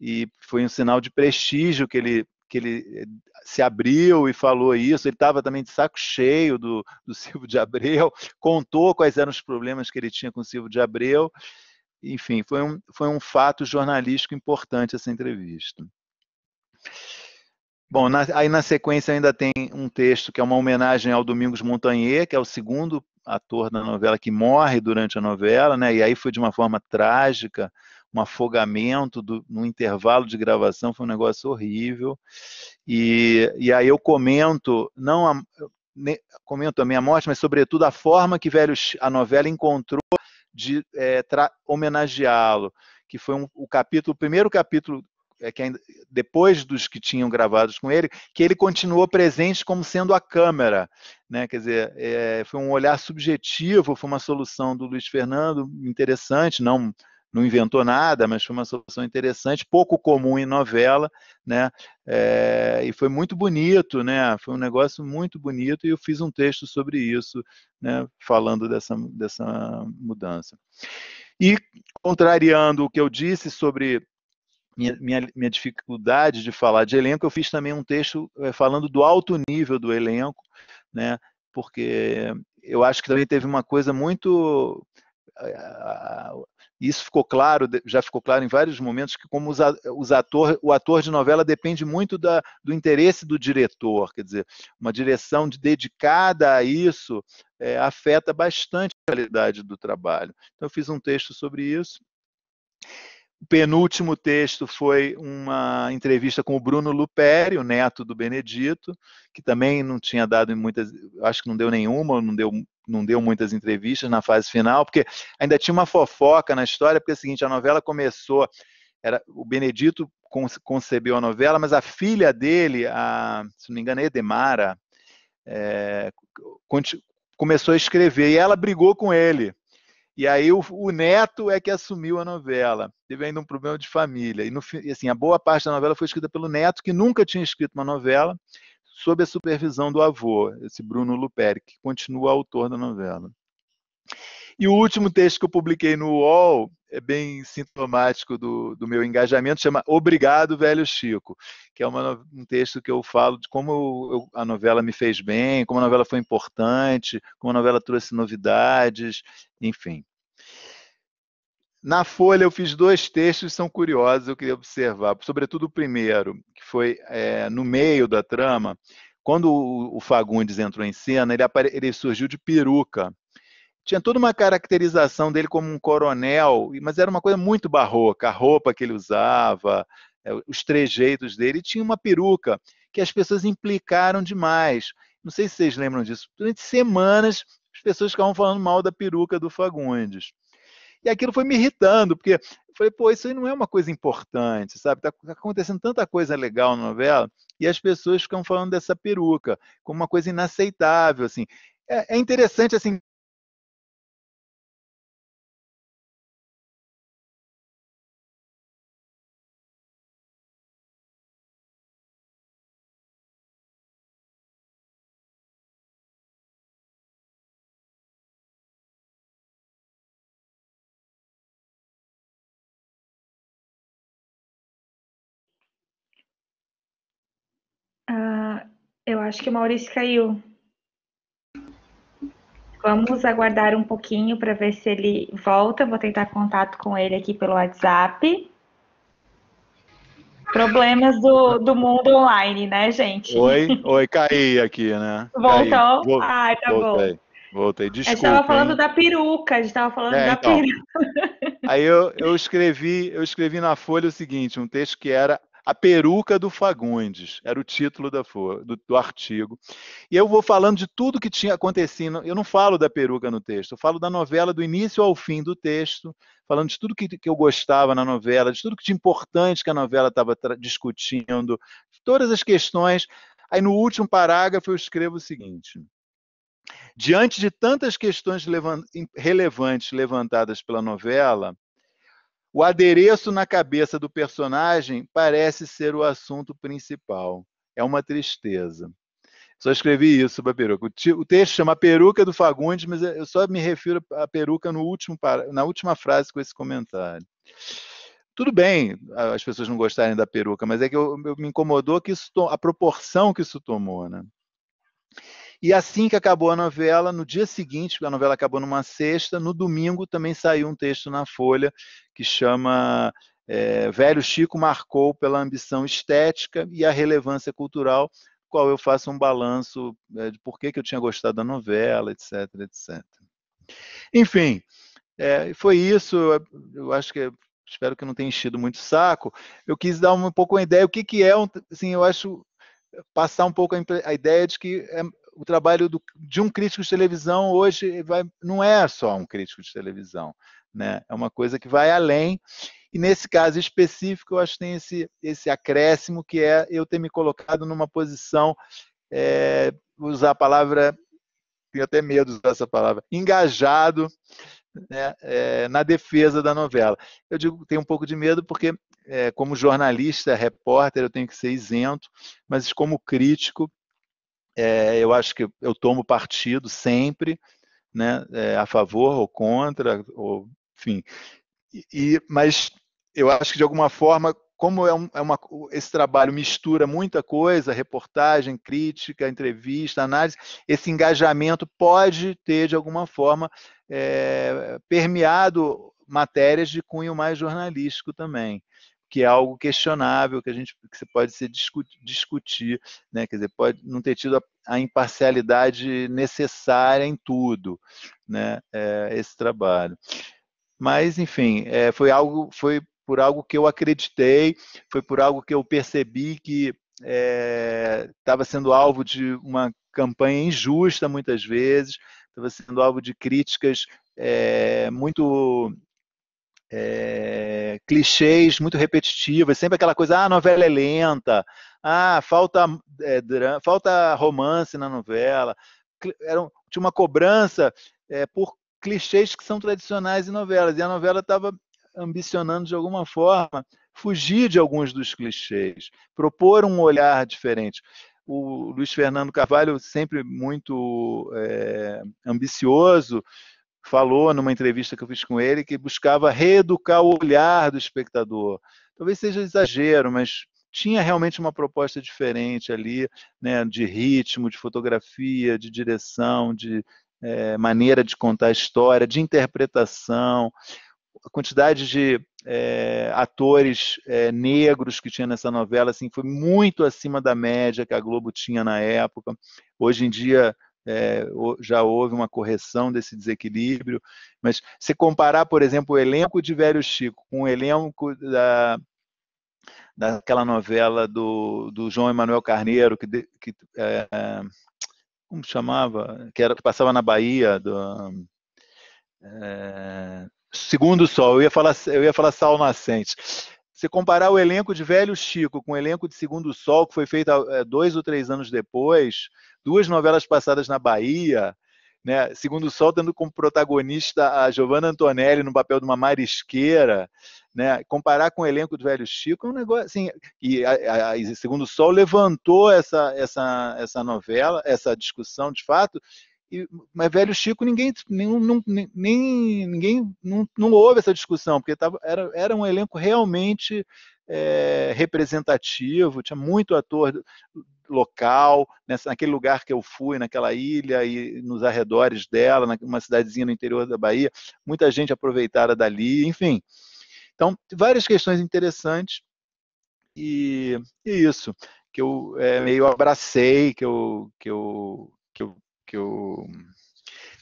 E foi um sinal de prestígio que ele, que ele eh, se abriu e falou isso. Ele estava também de saco cheio do, do Silvio de Abreu, contou quais eram os problemas que ele tinha com o Silvio de Abreu. Enfim, foi um, foi um fato jornalístico importante essa entrevista. Bom, na, aí na sequência ainda tem um texto que é uma homenagem ao Domingos Montanier, que é o segundo ator da novela que morre durante a novela, né? E aí foi de uma forma trágica, um afogamento do, no intervalo de gravação, foi um negócio horrível. E, e aí eu comento, não a, ne, comento a minha morte, mas sobretudo a forma que velho, a novela encontrou de é, homenageá-lo, que foi um, o capítulo, o primeiro capítulo é que ainda, depois dos que tinham gravados com ele, que ele continuou presente como sendo a câmera. Né? Quer dizer, é, foi um olhar subjetivo, foi uma solução do Luiz Fernando interessante, não não inventou nada, mas foi uma solução interessante, pouco comum em novela, né? É, e foi muito bonito, né? Foi um negócio muito bonito e eu fiz um texto sobre isso, né? Falando dessa, dessa mudança. E contrariando o que eu disse sobre minha, minha, minha, dificuldade de falar de elenco, eu fiz também um texto eh, falando do alto nível do elenco, né? porque eu acho que também teve uma coisa muito. Eh, isso ficou claro, já ficou claro em vários momentos, que como os, ator, o ator de novela depende muito da, do interesse do diretor, quer dizer, uma direção dedicada a isso é, afeta bastante a qualidade do trabalho. Então, eu fiz um texto sobre isso. O penúltimo texto foi uma entrevista com o Bruno Luperi, o neto do Benedito, que também não tinha dado muitas, acho que não deu nenhuma, não deu, não deu muitas entrevistas na fase final, porque ainda tinha uma fofoca na história, porque é o seguinte, a novela começou, era o Benedito concebeu a novela, mas a filha dele, a, se não me engano, Edemara, é, começou a escrever e ela brigou com ele e aí o, o, neto é que assumiu a novela. Teve ainda um problema de família. E, no, assim, a boa parte da novela foi escrita pelo neto, que nunca tinha escrito uma novela, sob a supervisão do avô, esse Bruno Luperi, que continua autor da novela. E o último texto que eu publiquei no UOL é bem sintomático do, do meu engajamento, chama Obrigado, Velho Chico, que é uma, um texto que eu falo de como eu, a novela me fez bem, como a novela foi importante, como a novela trouxe novidades, enfim. Na Folha eu fiz dois textos que são curiosos, eu queria observar, sobretudo o primeiro, que foi é, no meio da trama, quando o, Fagundes entrou em cena, ele, apare, ele surgiu de peruca, tinha toda uma caracterização dele como um coronel, mas era uma coisa muito barroca, a roupa que ele usava, é, os trejeitos dele, e tinha uma peruca que as pessoas implicaram demais. Não sei se vocês lembram disso. Durante semanas as pessoas ficavam falando mal da peruca do Fagundes. E aquilo foi me irritando, porque eu falei, pô, isso aí não é uma coisa importante, sabe? Está tá acontecendo tanta coisa legal na novela e as pessoas ficam falando dessa peruca como uma coisa inaceitável, assim. É, é interessante, assim, Eu acho que o Maurício caiu. Vamos aguardar um pouquinho para ver se ele volta. Vou tentar contato com ele aqui pelo WhatsApp. Problemas do, do mundo online, né, gente? Oi, oi, caí aqui, né? Voltou? Vol ah, tá voltei, bom. Voltei, desculpa. A gente estava falando hein? da peruca, a gente estava falando é, da então. peruca. Aí eu, eu, escrevi, eu escrevi na folha o seguinte, um texto que era a Peruca do Fagundes, era o título da, do, do, artigo. E eu vou falando de tudo que tinha acontecido. Eu não falo da peruca no texto, eu falo da novela do início ao fim do texto, falando de tudo que, que eu gostava na novela, de tudo que tinha importante que a novela estava discutindo, todas as questões. Aí no último parágrafo eu escrevo o seguinte. Diante de tantas questões relevantes levantadas pela novela, o adereço na cabeça do personagem parece ser o assunto principal. É uma tristeza. Só escrevi isso para a peruca. O texto chama Peruca do Fagundes, mas eu só me refiro à peruca último, na última frase com esse comentário. Tudo bem as pessoas não gostarem da peruca, mas é que eu, eu me incomodou que isso, a proporção que isso tomou. Né? E assim que acabou a novela, no dia seguinte, porque a novela acabou numa sexta, no domingo também saiu um texto na Folha que chama é, Velho Chico marcou pela ambição estética e a relevância cultural, qual eu faço um balanço é, de por que, que eu tinha gostado da novela, etc, etc. Enfim, é, foi isso. Eu, acho que espero que não tenha enchido muito saco. Eu quis dar um pouco uma ideia o que, que é, um, assim, eu acho passar um pouco a, a ideia de que é, o trabalho do, de um crítico de televisão hoje vai, não é só um crítico de televisão, né? É uma coisa que vai além. E nesse caso específico, eu acho que tem esse, esse acréscimo que é eu ter me colocado numa posição, é, usar a palavra, tenho até medo de usar essa palavra, engajado né, é, na defesa da novela. Eu digo tenho um pouco de medo porque, é, como jornalista, repórter, eu tenho que ser isento, mas como crítico, é, eu acho que eu tomo partido sempre, né, é, a favor ou contra, ou, enfim. E, mas eu acho que de alguma forma, como é, um, é uma, esse trabalho mistura muita coisa, reportagem, crítica, entrevista, análise, esse engajamento pode ter de alguma forma é, permeado matérias de cunho mais jornalístico também que é algo questionável, que a gente que pode se discutir, discutir né? quer dizer, pode não ter tido a, a imparcialidade necessária em tudo, né? É, esse trabalho. Mas, enfim, é, foi algo, foi por algo que eu acreditei, foi por algo que eu percebi que estava é, sendo alvo de uma campanha injusta muitas vezes, estava sendo alvo de críticas é, muito é, clichês muito repetitivos, sempre aquela coisa, ah, a novela é lenta, ah, falta, é, drama, falta romance na novela. Era, tinha uma cobrança é, por clichês que são tradicionais em novelas, e a novela estava ambicionando, de alguma forma, fugir de alguns dos clichês, propor um olhar diferente. O Luiz Fernando Carvalho, sempre muito é, ambicioso, falou numa entrevista que eu fiz com ele que buscava reeducar o olhar do espectador. Talvez seja exagero, mas tinha realmente uma proposta diferente ali, né, de ritmo, de fotografia, de direção, de é, maneira de contar a história, de interpretação, a quantidade de é, atores é, negros que tinha nessa novela assim foi muito acima da média que a Globo tinha na época. Hoje em dia é, já houve uma correção desse desequilíbrio. Mas se comparar, por exemplo, o elenco de Velho Chico com o elenco da, daquela novela do, do João Emanuel Carneiro, que, que é, como chamava? Que, era, que passava na Bahia, do, é, Segundo Sol, eu ia falar, eu ia falar Sal Nascente. Se comparar o elenco de Velho Chico com o elenco de Segundo Sol, que foi feito eh, dois ou três anos depois, duas novelas passadas na Bahia, né? Segundo Sol tendo como protagonista a Giovanna Antonelli no papel de uma marisqueira, né? Comparar com o elenco do Velho Chico é um negócio assim. E a, a, a Segundo Sol levantou essa, essa, essa novela, essa discussão de fato, mas velho Chico, ninguém, nenhum, nem, ninguém não, não houve essa discussão, porque tava, era, era um elenco realmente é, representativo, tinha muito ator local, nessa, naquele lugar que eu fui, naquela ilha e nos arredores dela, numa cidadezinha no interior da Bahia, muita gente aproveitada dali, enfim. Então, várias questões interessantes e, e isso, que eu é, meio abracei, que eu, que eu, que eu que eu,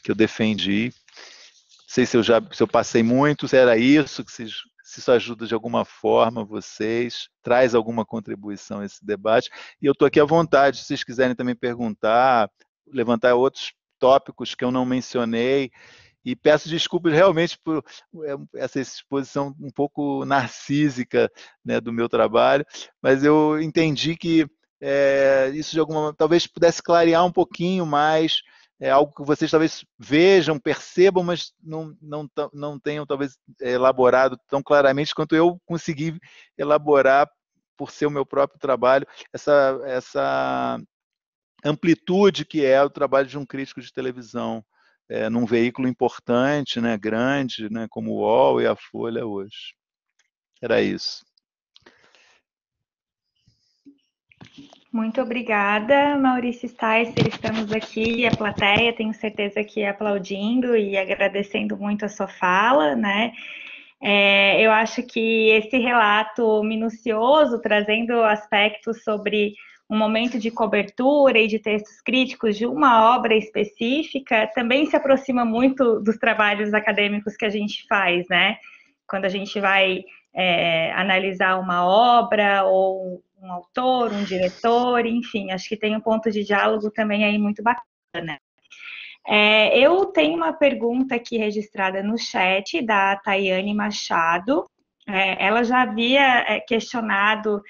que eu defendi. Não sei se eu já se eu passei muito, se era isso, que se, se isso ajuda de alguma forma vocês, traz alguma contribuição a esse debate. E eu estou aqui à vontade, se vocês quiserem também perguntar, levantar outros tópicos que eu não mencionei. E peço desculpas realmente por é, essa exposição um pouco narcísica né, do meu trabalho, mas eu entendi que é, isso de alguma talvez pudesse clarear um pouquinho mais, é algo que vocês talvez vejam, percebam, mas não, não, não tenham talvez é, elaborado tão claramente quanto eu consegui elaborar por ser o meu próprio trabalho, essa, essa amplitude que é o trabalho de um crítico de televisão é, num veículo importante, né, grande, né, como o UOL e a Folha hoje. Era isso. Muito obrigada, Maurício Sticer. Estamos aqui a plateia, tenho certeza que aplaudindo e agradecendo muito a sua fala, né? É, eu acho que esse relato minucioso, trazendo aspectos sobre um momento de cobertura e de textos críticos de uma obra específica, também se aproxima muito dos trabalhos acadêmicos que a gente faz, né? Quando a gente vai é, analisar uma obra ou um autor, um diretor, enfim, acho que tem um ponto de diálogo também aí muito bacana. É, eu tenho uma pergunta aqui registrada no chat da Tayane Machado. É, ela já havia é, questionado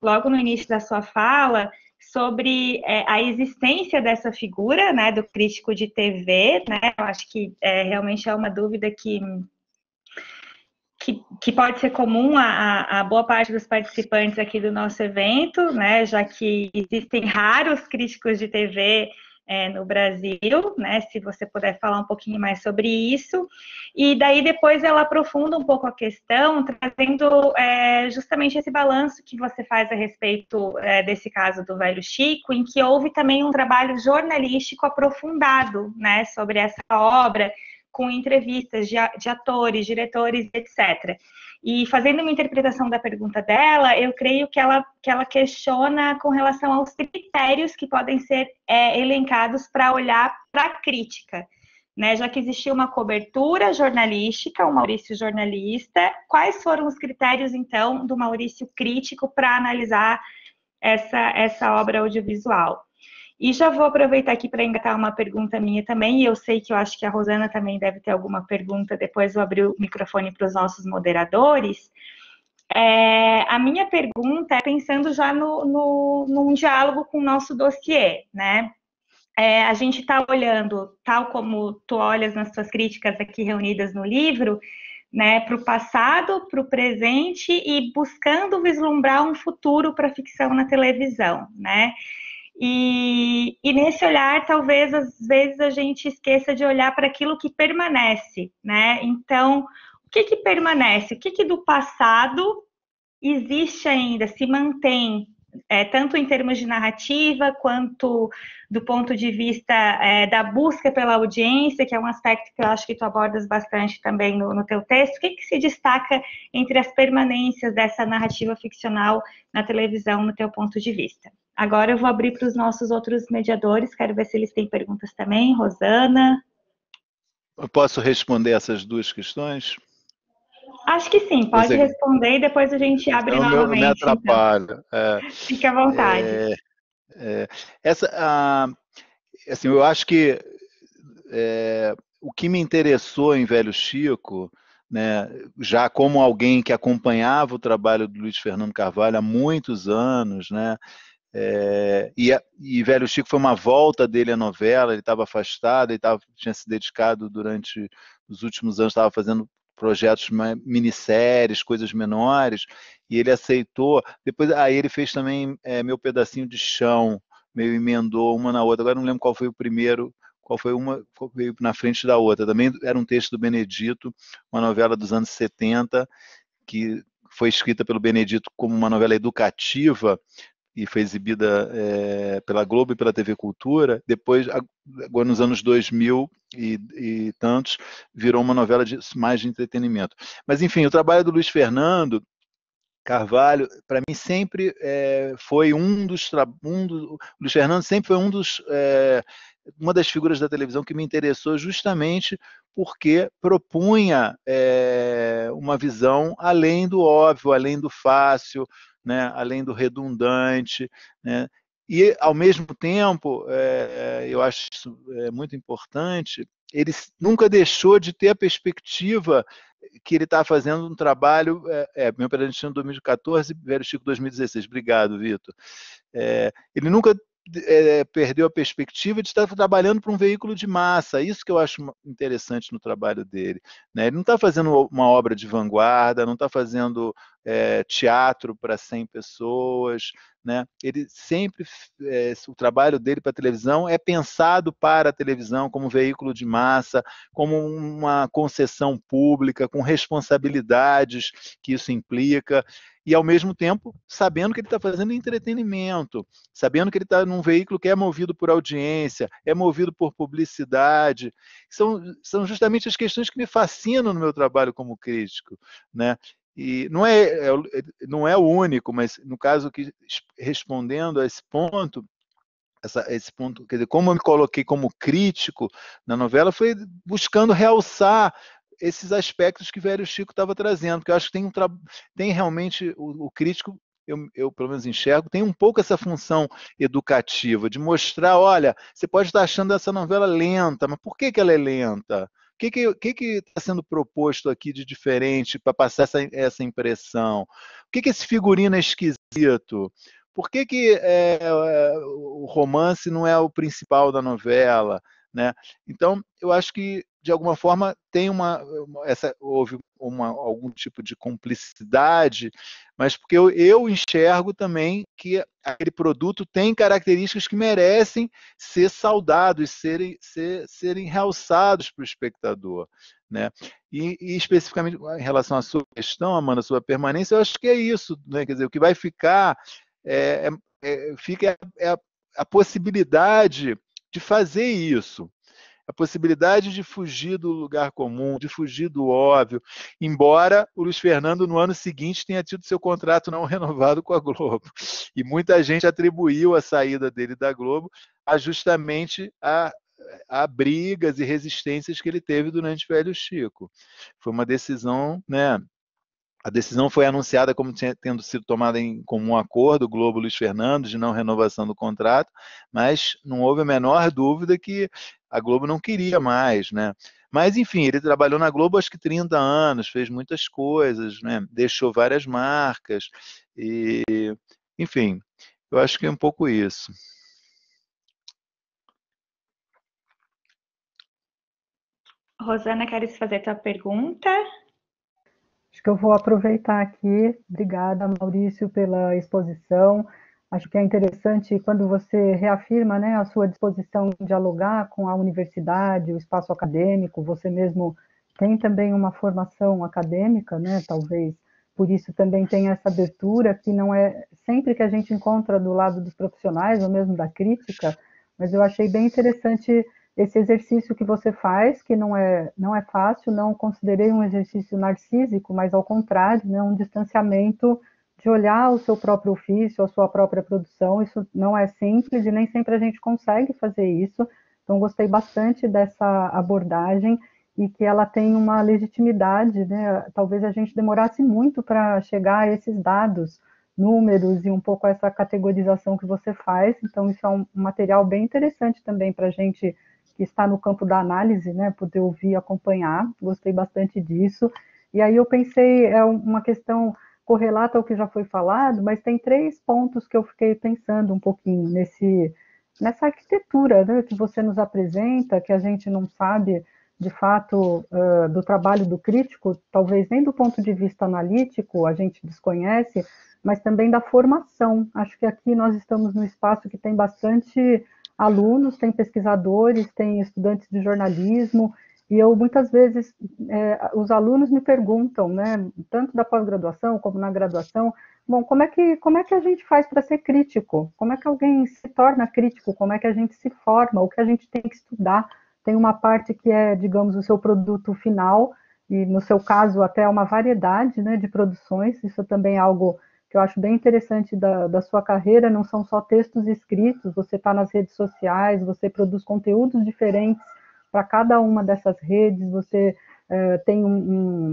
logo no início da sua fala sobre é, a existência dessa figura, né, do crítico de TV, né? Eu acho que é, realmente é uma dúvida que que, que pode ser comum a, a, boa parte dos participantes aqui do nosso evento, né, já que existem raros críticos de TV é, no Brasil, né, se você puder falar um pouquinho mais sobre isso. E daí depois ela aprofunda um pouco a questão, trazendo é, justamente esse balanço que você faz a respeito é, desse caso do velho Chico, em que houve também um trabalho jornalístico aprofundado, né, sobre essa obra, com entrevistas de, de atores, diretores, etc. E fazendo uma interpretação da pergunta dela, eu creio que ela, que ela questiona com relação aos critérios que podem ser é, elencados para olhar para a crítica. Né, já que existia uma cobertura jornalística, o Maurício jornalista, quais foram os critérios, então, do Maurício crítico para analisar essa, essa obra audiovisual? E já vou aproveitar aqui para engatar uma pergunta minha também, e eu sei que eu acho que a Rosana também deve ter alguma pergunta, depois eu abri o microfone para os nossos moderadores. É, a minha pergunta é pensando já no, no, num diálogo com o nosso dossiê, né? É, a gente está olhando, tal como tu olhas nas tuas críticas aqui reunidas no livro, né, para o passado, para o presente e buscando vislumbrar um futuro para a ficção na televisão, né? E, e, nesse olhar, talvez às vezes a gente esqueça de olhar para aquilo que permanece, né? Então, o que, que permanece? O que, que do passado existe ainda, se mantém, é, tanto em termos de narrativa, quanto do ponto de vista é, da busca pela audiência, que é um aspecto que eu acho que tu abordas bastante também no, no teu texto. O que, que se destaca entre as permanências dessa narrativa ficcional na televisão, no teu ponto de vista? Agora eu vou abrir para os nossos outros mediadores, quero ver se eles têm perguntas também. Rosana. Eu posso responder essas duas questões? Acho que sim, pode Você... É responder e depois a gente então, abre novamente. Não me atrapalha. Então. É, Fique à vontade. É, é, essa, assim, eu acho que é, o que me interessou em Velho Chico, né, já como alguém que acompanhava o trabalho do Luiz Fernando Carvalho há muitos anos, né, é, e, e, Velho Chico foi uma volta dele à novela, ele estava afastado, ele tava, tinha se dedicado durante os últimos anos, estava fazendo projetos minisséries, coisas menores, e ele aceitou. Depois, aí ele fez também é, Meu Pedacinho de Chão, meio emendou uma na outra, agora não lembro qual foi o primeiro, qual foi uma qual veio na frente da outra. Também era um texto do Benedito, uma novela dos anos 70, que foi escrita pelo Benedito como uma novela educativa, e foi exibida é, pela Globo e pela TV Cultura. Depois, agora nos anos 2000 e, e tantos, virou uma novela de, mais de entretenimento. Mas, enfim, o trabalho do Luiz Fernando Carvalho, para mim, sempre é, foi um dos. Um do, Luiz Fernando sempre foi um dos. É, uma das figuras da televisão que me interessou justamente porque propunha uma visão além do óbvio, além do fácil, né, além do redundante, né, e ao mesmo tempo, é, é eu acho isso é muito importante, ele nunca deixou de ter a perspectiva que ele está fazendo um trabalho, é, é meu em 2014, Velho Chico 2016, obrigado, Vitor. É, ele nunca é, é, perdeu a perspectiva de estar trabalhando para um veículo de massa. Isso que eu acho interessante no trabalho dele. Né? Ele não está fazendo uma obra de vanguarda, não está fazendo é, teatro para 100 pessoas, né? Ele sempre, é, o trabalho dele para a televisão é pensado para a televisão como veículo de massa, como uma concessão pública, com responsabilidades que isso implica, e ao mesmo tempo sabendo que ele está fazendo entretenimento, sabendo que ele está num veículo que é movido por audiência, é movido por publicidade. São, são justamente as questões que me fascinam no meu trabalho como crítico. Né? E não é, é, é, não é o único, mas no caso que respondendo a esse ponto, essa, esse ponto, quer dizer, como eu me coloquei como crítico na novela, foi buscando realçar esses aspectos que o velho Chico estava trazendo, porque eu acho que tem, um tem realmente o, o crítico eu, eu, pelo menos enxergo, tem um pouco essa função educativa de mostrar, olha, você pode estar achando essa novela lenta, mas por que, que ela é lenta? O que está que, que tá sendo proposto aqui de diferente para passar essa, essa impressão? O que, que esse figurino é esquisito? Por que, que é, o romance não é o principal da novela? Né? Então, eu acho que de alguma forma tem uma, essa houve uma, algum tipo de cumplicidade, mas porque eu, eu, enxergo também que aquele produto tem características que merecem ser saudados, serem ser, serem realçados para o espectador, né? E, e, especificamente ah, em relação à sua questão, Amanda, sua permanência, eu acho que é isso, né? Quer dizer, o que vai ficar eh, é, é, fica é, é a possibilidade de fazer isso. A possibilidade de fugir do lugar comum, de fugir do óbvio, embora o Luiz Fernando, no ano seguinte, tenha tido seu contrato não renovado com a Globo. E muita gente atribuiu a saída dele da Globo a justamente a, a brigas e resistências que ele teve durante o Velho Chico. Foi uma decisão né, a decisão foi anunciada como tendo sido tomada em comum acordo, Globo Luiz Fernando, de não renovação do contrato, mas não houve a menor dúvida que a Globo não queria mais, né? Mas, enfim, ele trabalhou na Globo acho que 30 anos, fez muitas coisas, né? Deixou várias marcas e, enfim, eu acho que é um pouco isso. Rosana, queres fazer tua pergunta? que eu vou aproveitar aqui. Obrigada, Maurício, pela exposição. Acho que é interessante quando você reafirma né, a sua disposição de dialogar com a universidade, o espaço acadêmico, você mesmo tem também uma formação acadêmica, né, talvez por isso também tem essa abertura que não é sempre que a gente encontra do lado dos profissionais ou mesmo da crítica, mas eu achei bem interessante esse exercício que você faz, que não é, não é fácil, não considerei um exercício narcísico, mas ao contrário, né, um distanciamento de olhar o seu próprio ofício, a sua própria produção, isso não é simples e nem sempre a gente consegue fazer isso, então gostei bastante dessa abordagem e que ela tem uma legitimidade, né, talvez a gente demorasse muito para chegar a esses dados, números e um pouco essa categorização que você faz, então isso é um material bem interessante também para a gente que está no campo da análise, né, poder ouvir e acompanhar, gostei bastante disso. E aí eu pensei, é uma questão correlata ao que já foi falado, mas tem três pontos que eu fiquei pensando um pouquinho nesse nessa arquitetura né, que você nos apresenta, que a gente não sabe de fato uh, do trabalho do crítico, talvez nem do ponto de vista analítico, a gente desconhece, mas também da formação. Acho que aqui nós estamos num espaço que tem bastante alunos, tem pesquisadores, tem estudantes de jornalismo, e eu muitas vezes é, os alunos me perguntam, né, tanto da pós-graduação como na graduação, bom, como é que como é que a gente faz para ser crítico? Como é que alguém se torna crítico? Como é que a gente se forma? O que a gente tem que estudar? Tem uma parte que é, digamos, o seu produto final e no seu caso até uma variedade, né, de produções. Isso também é algo que eu acho bem interessante da, da sua carreira, não são só textos escritos, você está nas redes sociais, você produz conteúdos diferentes para cada uma dessas redes, você é, tem um,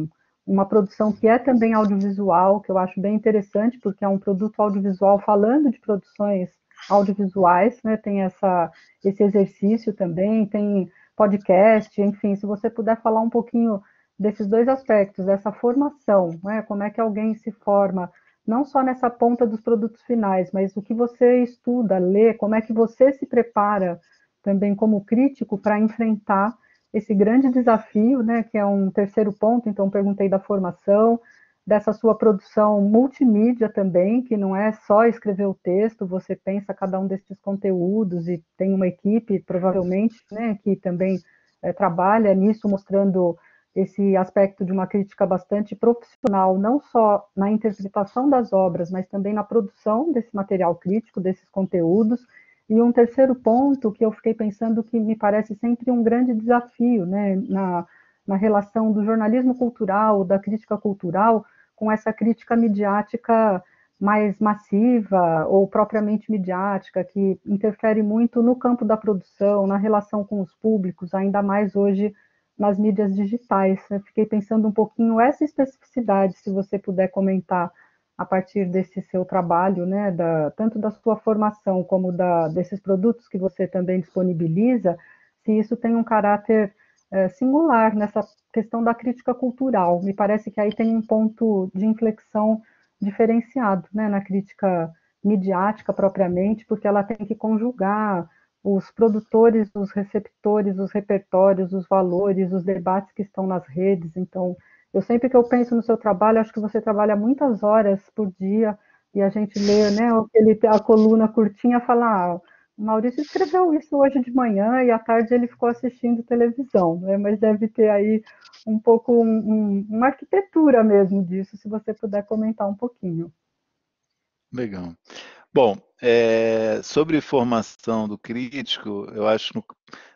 um, uma produção que é também audiovisual, que eu acho bem interessante, porque é um produto audiovisual falando de produções audiovisuais, né? Tem essa, esse exercício também, tem podcast, enfim, se você puder falar um pouquinho desses dois aspectos, dessa formação, né? Como é que alguém se forma não só nessa ponta dos produtos finais, mas o que você estuda, lê, como é que você se prepara também como crítico para enfrentar esse grande desafio, né, que é um terceiro ponto, então perguntei da formação, dessa sua produção multimídia também, que não é só escrever o texto, você pensa cada um desses conteúdos e tem uma equipe, provavelmente, né, que também é, trabalha nisso, mostrando esse aspecto de uma crítica bastante profissional, não só na interpretação das obras, mas também na produção desse material crítico, desses conteúdos. E um terceiro ponto que eu fiquei pensando que me parece sempre um grande desafio né, na, na relação do jornalismo cultural, da crítica cultural, com essa crítica midiática mais massiva ou propriamente midiática, que interfere muito no campo da produção, na relação com os públicos, ainda mais hoje nas mídias digitais. Eu né? fiquei pensando um pouquinho essa especificidade, se você puder comentar a partir desse seu trabalho, né, da, tanto da sua formação como da, desses produtos que você também disponibiliza, se isso tem um caráter é, singular nessa questão da crítica cultural. Me parece que aí tem um ponto de inflexão diferenciado né, na crítica midiática propriamente, porque ela tem que conjugar os produtores, os receptores, os repertórios, os valores, os debates que estão nas redes. Então, eu sempre que eu penso no seu trabalho, acho que você trabalha muitas horas por dia e a gente lê, né, aquele, a coluna curtinha fala, ah, o Maurício escreveu isso hoje de manhã e à tarde ele ficou assistindo televisão, né? Mas deve ter aí um pouco um, um, uma arquitetura mesmo disso, se você puder comentar um pouquinho. Legal. Bom, é, sobre formação do crítico, eu acho que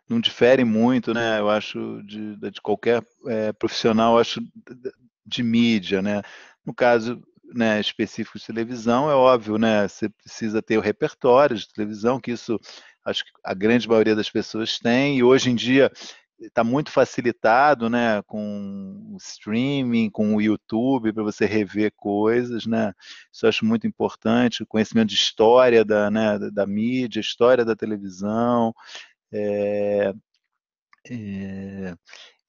não difere muito, né? Eu acho de, de qualquer é, profissional, acho de, de, mídia, né? No caso né, específico de televisão, é óbvio, né? Você precisa ter o repertório de televisão, que isso acho que a grande maioria das pessoas tem, e hoje em dia está muito facilitado, né, com o streaming, com o YouTube, para você rever coisas, né? Isso eu acho muito importante, o conhecimento de história da, né, da, da mídia, história da televisão. É, é,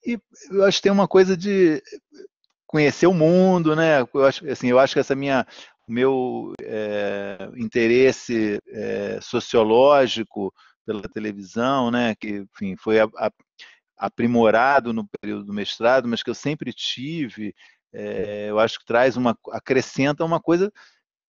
e eu acho que tem uma coisa de conhecer o mundo, né? Eu acho, assim, eu acho que essa minha o meu é, interesse é, sociológico pela televisão, né? Que enfim, foi a, a, aprimorado no período do mestrado, mas que eu sempre tive, é, eu acho que traz uma, acrescenta uma coisa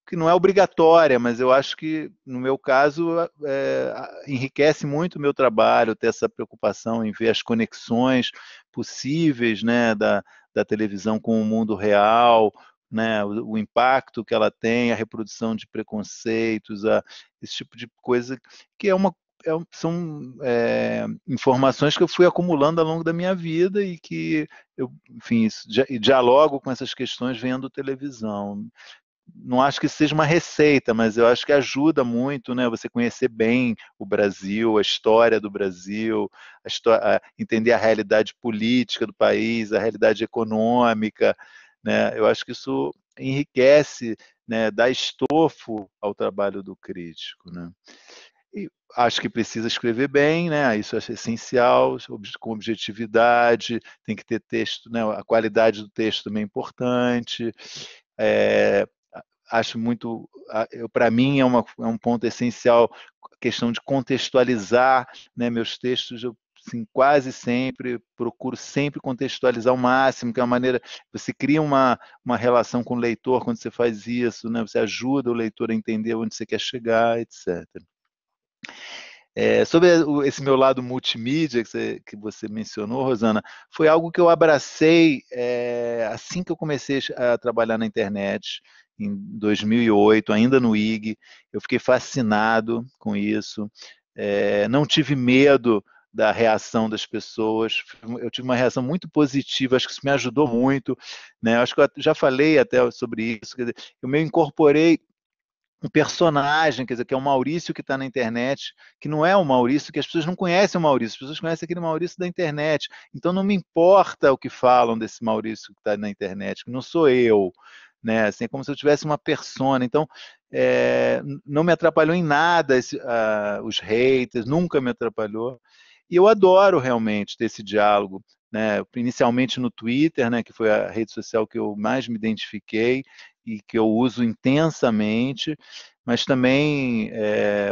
que não é obrigatória, mas eu acho que, no meu caso, é, enriquece muito o meu trabalho, ter essa preocupação em ver as conexões possíveis né, da, da televisão com o mundo real, né, o, o, impacto que ela tem, a reprodução de preconceitos, a, esse tipo de coisa, que é uma é são é, informações que eu fui acumulando ao longo da minha vida e que eu, enfim, dialogo com essas questões vendo televisão. Não acho que seja uma receita, mas eu acho que ajuda muito, né? Você conhecer bem o Brasil, a história do Brasil, a história, a entender a realidade política do país, a realidade econômica, né? Eu acho que isso enriquece, né? Dá estofo ao trabalho do crítico, né? E acho que precisa escrever bem, né? Ah, isso é essencial, com objetividade, tem que ter texto, né? A qualidade do texto também é importante. É, acho muito, para mim é, uma, é, um ponto essencial a questão de contextualizar, né? Meus textos eu assim, quase sempre procuro sempre contextualizar ao máximo, que é uma maneira você cria uma, uma relação com o leitor quando você faz isso, né? Você ajuda o leitor a entender onde você quer chegar, etc. É, sobre esse meu lado multimídia que você, que você, mencionou, Rosana, foi algo que eu abracei é, assim que eu comecei a trabalhar na internet, em 2008, ainda no IG. Eu fiquei fascinado com isso. É, não tive medo da reação das pessoas. Eu tive uma reação muito positiva, acho que isso me ajudou muito. Né? Acho que eu já falei até sobre isso. Quer dizer, eu me incorporei um personagem, quer dizer, que é o Maurício que está na internet, que não é o Maurício, que as pessoas não conhecem o Maurício, as pessoas conhecem aquele Maurício da internet. Então não me importa o que falam desse Maurício que está na internet, que não sou eu, né? Assim, é como se eu tivesse uma persona. Então é, não me atrapalhou em nada esse, uh, os haters, nunca me atrapalhou. E eu adoro realmente ter esse diálogo. Né, inicialmente no Twitter, né, que foi a rede social que eu mais me identifiquei, e que eu uso intensamente, mas também é,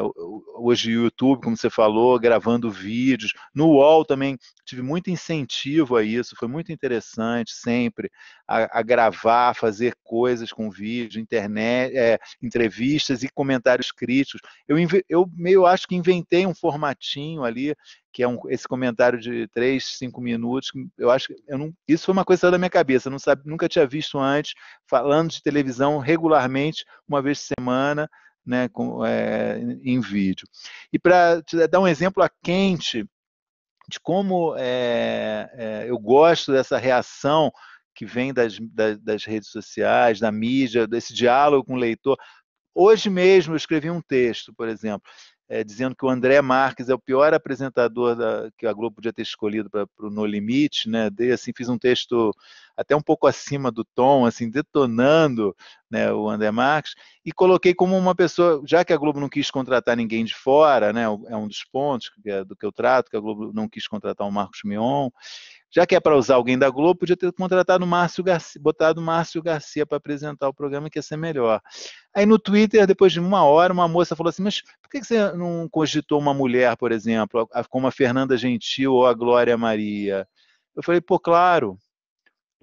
hoje o YouTube, como você falou, gravando vídeos. No UOL também tive muito incentivo a isso, foi muito interessante sempre a, a gravar, fazer coisas com vídeo, internet, é, entrevistas e comentários críticos. Eu, eu meio acho que inventei um formatinho ali, que é um, esse comentário de três, cinco minutos. Eu acho que eu não, isso foi uma coisa da minha cabeça, não sabe, nunca tinha visto antes, falando de televisão regularmente, uma vez por semana. Né, com, é, em vídeo. E para dar um exemplo a quente de como é, é, eu gosto dessa reação que vem das, das, das redes sociais, da mídia, desse diálogo com o leitor. Hoje mesmo eu escrevi um texto, por exemplo, é, dizendo que o André Marques é o pior apresentador da, que a Globo podia ter escolhido para o No Limite, né? Dei, assim, fiz um texto até um pouco acima do tom, assim, detonando né, o André Marques, e coloquei como uma pessoa, já que a Globo não quis contratar ninguém de fora, né? É um dos pontos que é do que eu trato, que a Globo não quis contratar o Marcos Mion, já que é para usar alguém da Globo, podia ter contratado o Márcio Garcia, botado o Márcio Garcia para apresentar o programa, que ia ser melhor. Aí no Twitter, depois de uma hora, uma moça falou assim: Mas por que você não cogitou uma mulher, por exemplo, como a Fernanda Gentil ou a Glória Maria? Eu falei: Pô, claro,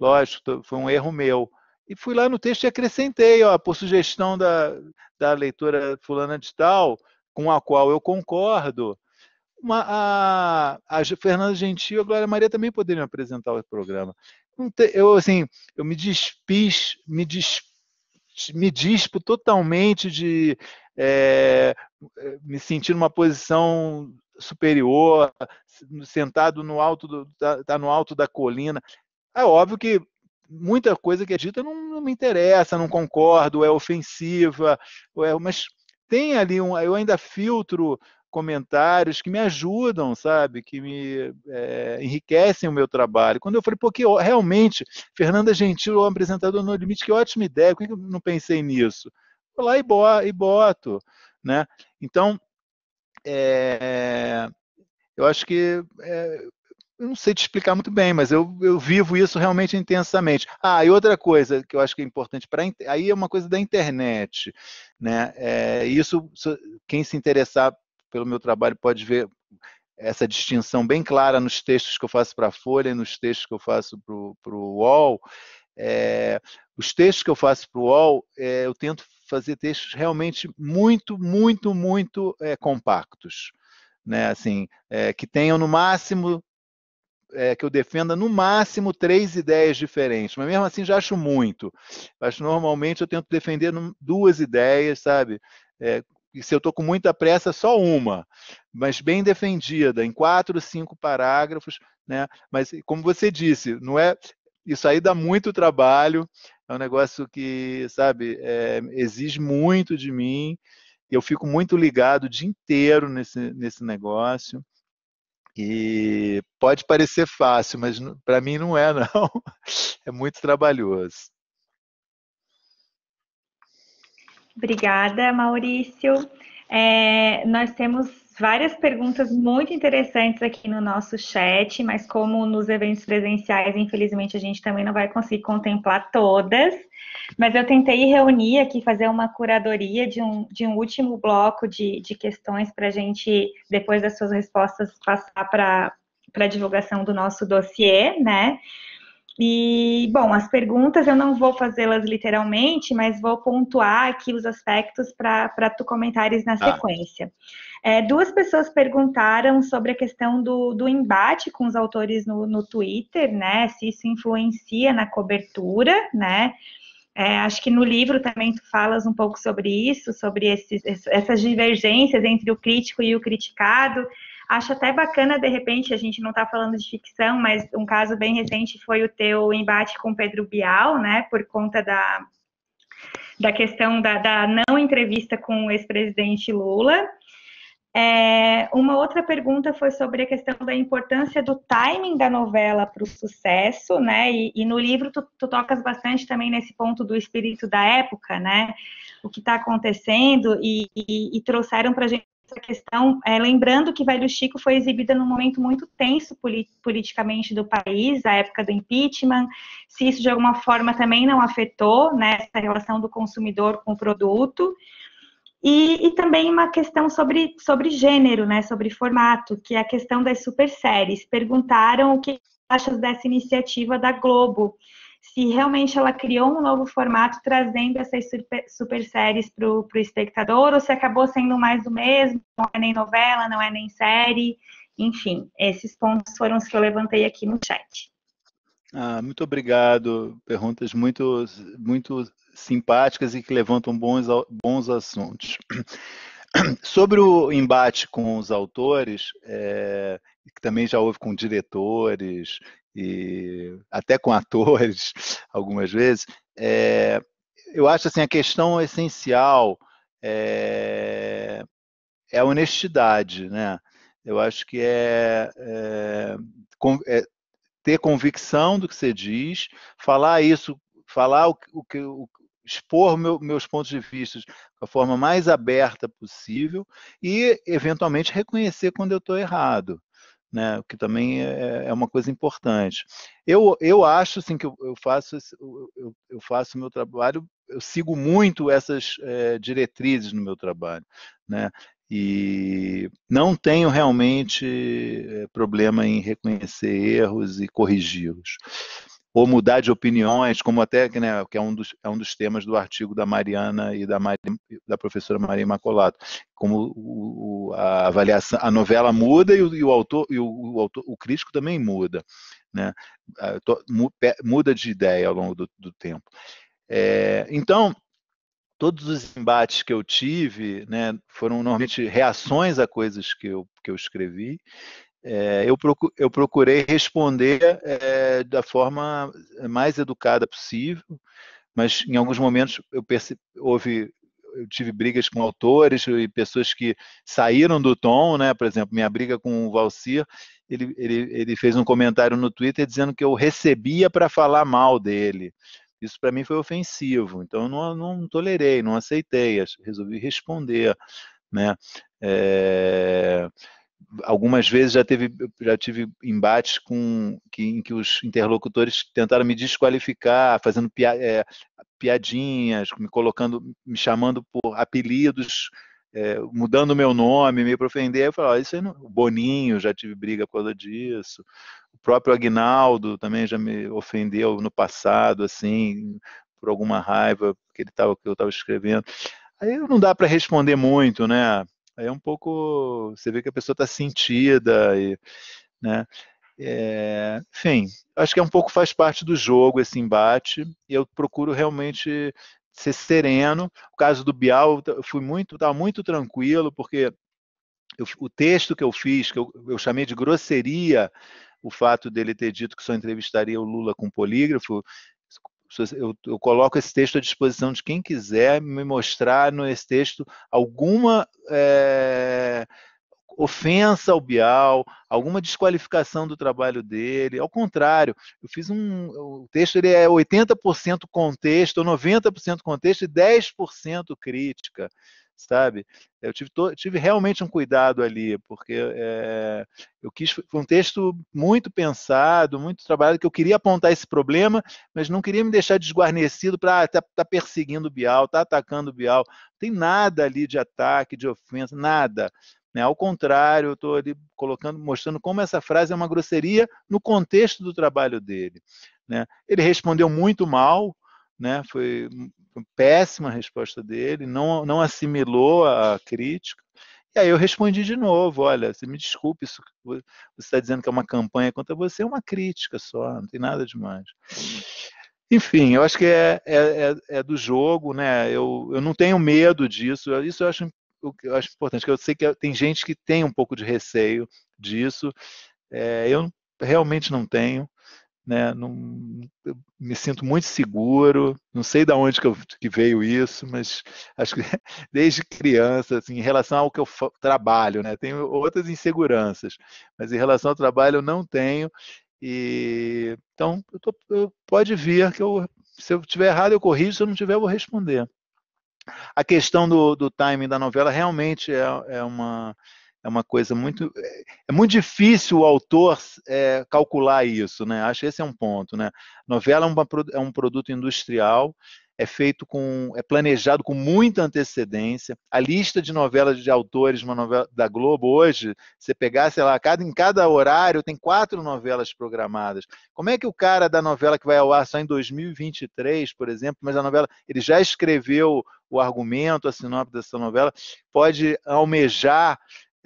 lógico, foi um erro meu. E fui lá no texto e acrescentei, ó, por sugestão da, da leitora fulana de tal, com a qual eu concordo, uma, a, a Fernanda Gentil e a Glória Maria também poderiam apresentar o programa. eu, assim, eu me despis, me dis me dispo totalmente de é, me sentir numa posição superior, sentado no alto do, tá, tá, no alto da colina. É óbvio que muita coisa que é dita não, não me interessa, não concordo, é ofensiva, é, mas tem ali um, eu ainda filtro comentários que me ajudam, sabe, que me é, enriquecem o meu trabalho. Quando eu falei, porque que realmente, Fernanda Gentil, o é apresentador no Limite, que ótima ideia, por que eu não pensei nisso? Vou lá e boto, né? Então, é, eu acho que é, eu não sei te explicar muito bem, mas eu, eu, vivo isso realmente intensamente. Ah, e outra coisa que eu acho que é importante para aí é uma coisa da internet, né? É, isso quem se interessar pelo meu trabalho pode ver essa distinção bem clara nos textos que eu faço para a Folha e nos textos que eu faço para o UOL. É, os textos que eu faço para o UOL, é, eu tento fazer textos realmente muito, muito, muito é, compactos. Né? Assim, é, que tenham no máximo, é, que eu defenda no máximo três ideias diferentes. Mas mesmo assim já acho muito. Acho normalmente eu tento defender duas ideias, sabe? É, e se eu estou com muita pressa, só uma, mas bem defendida, em quatro, cinco parágrafos, né? Mas como você disse, não é isso aí dá muito trabalho, é um negócio que, sabe, é, exige muito de mim. Eu fico muito ligado o dia inteiro nesse, nesse negócio. E pode parecer fácil, mas para mim não é, não. É muito trabalhoso. Obrigada, Maurício. É, nós temos várias perguntas muito interessantes aqui no nosso chat, mas como nos eventos presenciais, infelizmente, a gente também não vai conseguir contemplar todas. Mas eu tentei reunir aqui, fazer uma curadoria de um, de um último bloco de, de questões para a gente, depois das suas respostas, passar para a divulgação do nosso dossiê, né? E, bom, as perguntas eu não vou fazê-las literalmente, mas vou pontuar aqui os aspectos para tu comentares na tá. sequência. É, duas pessoas perguntaram sobre a questão do, do embate com os autores no, no Twitter, né? Se isso influencia na cobertura, né? É, acho que no livro também tu falas um pouco sobre isso, sobre esses, essas divergências entre o crítico e o criticado, Acho até bacana, de repente, a gente não está falando de ficção, mas um caso bem recente foi o teu embate com Pedro Bial, né? Por conta da, da questão da, da não entrevista com o ex-presidente Lula. É, uma outra pergunta foi sobre a questão da importância do timing da novela para o sucesso, né? E, e no livro tu, tu, tocas bastante também nesse ponto do espírito da época, né? O que está acontecendo e, e, e trouxeram para a gente essa questão, é, lembrando que Velho Chico foi exibida num momento muito tenso polit politicamente do país, a época do impeachment, se isso de alguma forma também não afetou né, essa relação do consumidor com o produto, e, e, também uma questão sobre, sobre gênero, né, sobre formato, que é a questão das super séries. Perguntaram o que achas dessa iniciativa da Globo, se realmente ela criou um novo formato trazendo essas super, super séries para o espectador, ou se acabou sendo mais do mesmo, não é nem novela, não é nem série, enfim, esses pontos foram os que eu levantei aqui no chat. Ah, muito obrigado. Perguntas muito, muito simpáticas e que levantam bons, bons assuntos. Sobre o embate com os autores, é, que também já houve com diretores e até com atores algumas vezes, é, eu acho assim a questão essencial é, é a honestidade, né? Eu acho que é, eh, é, ter convicção do que você diz, falar isso, falar o, o que o, expor meu, meus pontos de vista da forma mais aberta possível e eventualmente reconhecer quando eu estou errado né? O que também é, é, é uma coisa importante. Eu, eu acho assim que eu, eu faço eu, eu faço meu trabalho, eu sigo muito essas é, diretrizes no meu trabalho, né? E não tenho realmente eh, problema em reconhecer erros e corrigi-los ou mudar de opiniões, como até né, que é um, dos, é um dos temas do artigo da Mariana e da, da professora Maria Imacolato, como o, a avaliação, a novela muda e o, e o autor e o, o, autor, o crítico também muda, né? Ah, muda de ideia ao longo do, do tempo. É, então todos os embates que eu tive né, foram normalmente reações a coisas que eu, que eu escrevi é, eu, procu eu, procurei responder é, da forma mais educada possível, mas em alguns momentos eu houve eu tive brigas com autores e pessoas que saíram do tom, né? Por exemplo, minha briga com o Valcir, ele, ele, ele fez um comentário no Twitter dizendo que eu recebia para falar mal dele. Isso para mim foi ofensivo, então eu não, não tolerei, não aceitei, resolvi responder, né? É algumas vezes já teve já tive embates com que, em que os interlocutores tentaram me desqualificar fazendo pia, é, piadinhas me colocando me chamando por apelidos é, mudando meu nome meio para ofender eu falava, isso aí não... o Boninho já tive briga por causa disso o próprio Agnaldo também já me ofendeu no passado assim por alguma raiva que ele tava que eu estava escrevendo aí não dá para responder muito né Aí é um pouco. Você vê que a pessoa está sentida, e, né? É, enfim, acho que é um pouco faz parte do jogo esse embate, e eu procuro realmente ser sereno. O caso do Bial, eu fui muito, estava muito tranquilo, porque eu, o texto que eu fiz, que eu, eu chamei de grosseria, o fato dele ter dito que só entrevistaria o Lula com polígrafo, eu, eu, coloco esse texto à disposição de quem quiser me mostrar nesse texto alguma é, ofensa ao Bial, alguma desqualificação do trabalho dele. Ao contrário, eu fiz um. O texto ele é 80% contexto, 90% contexto e 10% crítica sabe? Eu tive, tive realmente um cuidado ali, porque é, eu quis foi um texto muito pensado, muito trabalhado, que eu queria apontar esse problema, mas não queria me deixar desguarnecido para ah, tá, tá, perseguindo o Bial, tá atacando o Bial. Não tem nada ali de ataque, de ofensa, nada. Né? Ao contrário, eu estou ali colocando, mostrando como essa frase é uma grosseria no contexto do trabalho dele. Né? Ele respondeu muito mal, né? Foi péssima a resposta dele, não, não assimilou a crítica. E aí eu respondi de novo, olha, você me desculpe, isso, você está dizendo que é uma campanha contra você, é uma crítica só, não tem nada demais. Enfim, eu acho que é, é, é, é do jogo, né? Eu, eu não tenho medo disso, isso eu acho, eu acho importante, que eu sei que é, tem gente que tem um pouco de receio disso, é, eu realmente não tenho né? Não, me sinto muito seguro. Não sei de onde que, eu, que, veio isso, mas acho que desde criança, assim, em relação ao que eu trabalho, né? Tenho outras inseguranças, mas em relação ao trabalho eu não tenho. E então eu tô, eu, pode vir que eu, se eu tiver errado eu corrijo, se eu não tiver eu vou responder. A questão do, do timing da novela realmente é, é uma é uma coisa muito. É muito difícil o autor é, calcular isso, né? Acho que esse é um ponto, né? Novela é, uma, é um produto industrial, é feito com. é planejado com muita antecedência. A lista de novelas de autores uma novela da Globo hoje, você pegar, sei lá, cada, em cada horário tem quatro novelas programadas. Como é que o cara da novela que vai ao ar só em 2023, por exemplo, mas a novela, ele já escreveu o argumento, a sinopse dessa novela, pode almejar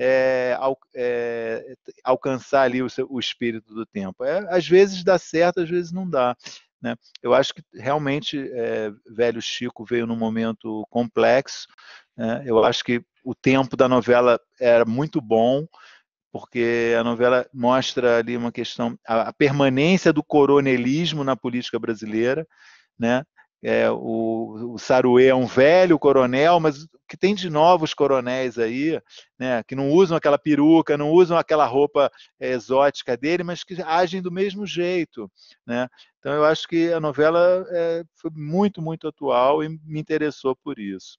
é, al, é, alcançar ali o, seu, o, espírito do tempo. É, às vezes dá certo, às vezes não dá. Né? Eu acho que realmente é, Velho Chico veio num momento complexo. Né? Eu acho que o tempo da novela era muito bom, porque a novela mostra ali uma questão, a, a permanência do coronelismo na política brasileira, né? É, o, o Saruê é um velho coronel, mas o que tem de novos coronéis aí, né, que não usam aquela peruca, não usam aquela roupa é, exótica dele, mas que agem do mesmo jeito. Né? Então eu acho que a novela é, foi muito, muito atual e me interessou por isso.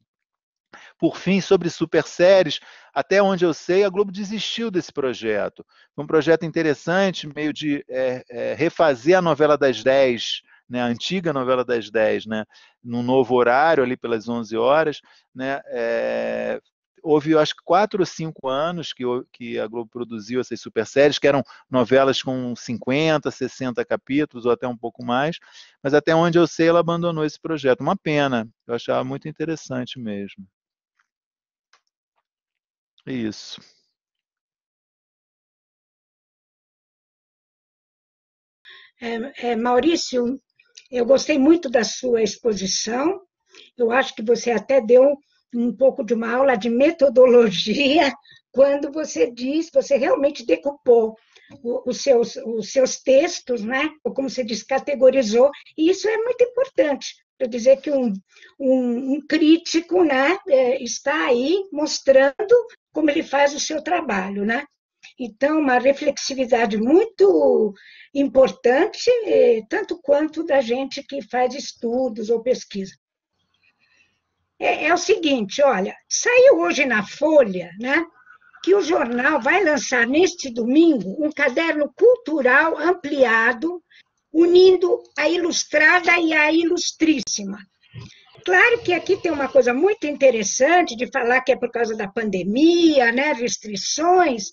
Por fim, sobre super séries, até onde eu sei, a Globo desistiu desse projeto. Foi um projeto interessante, meio de é, é, refazer a novela das 10 né, a antiga novela das 10, né, num novo horário, ali pelas 11 horas, né, é, houve, acho que, quatro ou cinco anos que, que a Globo produziu essas super séries, que eram novelas com 50, 60 capítulos, ou até um pouco mais, mas até onde eu sei, ela abandonou esse projeto. Uma pena, eu achava muito interessante mesmo. Isso. É, é, Maurício, eu gostei muito da sua exposição. Eu acho que você até deu um pouco de uma aula de metodologia quando você diz, você realmente decupou os seus, os seus textos, né? Ou como você diz, categorizou, e isso é muito importante. Para dizer que um, um, um crítico né, é, está aí mostrando como ele faz o seu trabalho, né? Então, uma reflexividade muito importante, eh, tanto quanto da gente que faz estudos ou pesquisa. É, é o seguinte, olha, saiu hoje na Folha, né? que o jornal vai lançar neste domingo um caderno cultural ampliado, unindo a ilustrada e a ilustríssima. Claro que aqui tem uma coisa muito interessante de falar que é por causa da pandemia, né, restrições,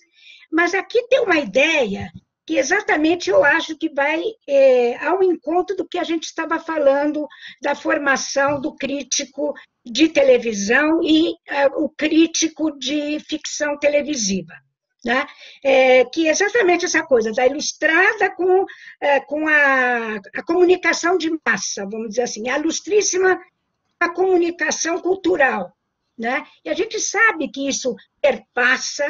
mas aqui tem uma ideia que exatamente eu acho que vai é, ao encontro do que a gente estava falando da formação do crítico de televisão e é, o crítico de ficção televisiva. Né? É, que é exatamente essa coisa da ilustrada com, é, com a, a comunicação de massa, vamos dizer assim, a ilustríssima a comunicação cultural. Né? E a gente sabe que isso perpassa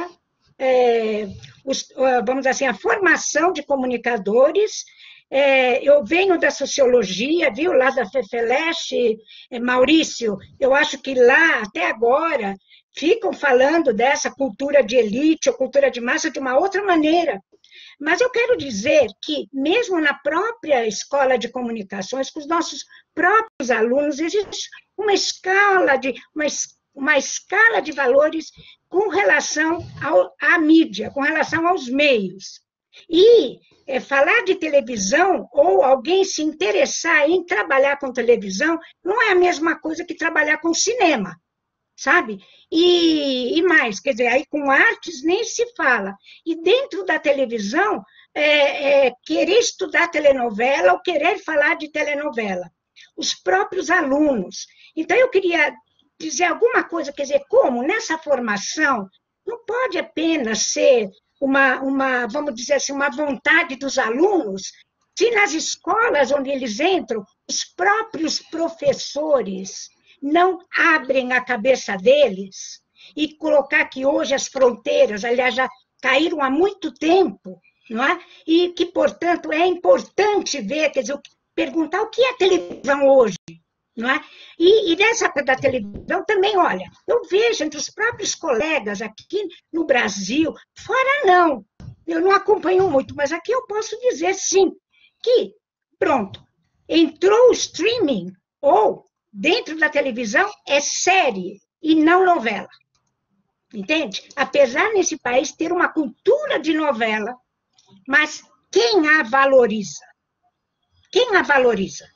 é, os, vamos dizer assim, a formação de comunicadores. É, eu venho da sociologia, viu, lá da FEFELESH, é, Maurício, eu acho que lá, até agora, ficam falando dessa cultura de elite ou cultura de massa de uma outra maneira. Mas eu quero dizer que, mesmo na própria escola de comunicações, com os nossos próprios alunos, existe uma escala de uma, uma escala de valores com relação ao, à mídia, com relação aos meios. E é, falar de televisão ou alguém se interessar em trabalhar com televisão não é a mesma coisa que trabalhar com cinema, sabe? E, e mais, quer dizer, aí com artes nem se fala. E dentro da televisão, é, é, querer estudar telenovela ou querer falar de telenovela. Os próprios alunos. Então, eu queria dizer alguma coisa, quer dizer, como nessa formação não pode apenas ser uma, uma vamos dizer assim, uma vontade dos alunos, se nas escolas onde eles entram, os próprios professores não abrem a cabeça deles e colocar que hoje as fronteiras, aliás, já caíram há muito tempo, não é? E que, portanto, é importante ver, quer dizer, perguntar o que é televisão hoje, não é? E, e nessa da televisão também, olha, eu vejo entre os próprios colegas aqui no Brasil, fora não, eu não acompanho muito, mas aqui eu posso dizer sim, que, pronto, entrou o streaming ou dentro da televisão é série e não novela. Entende? Apesar nesse país ter uma cultura de novela, mas quem a valoriza? Quem a valoriza?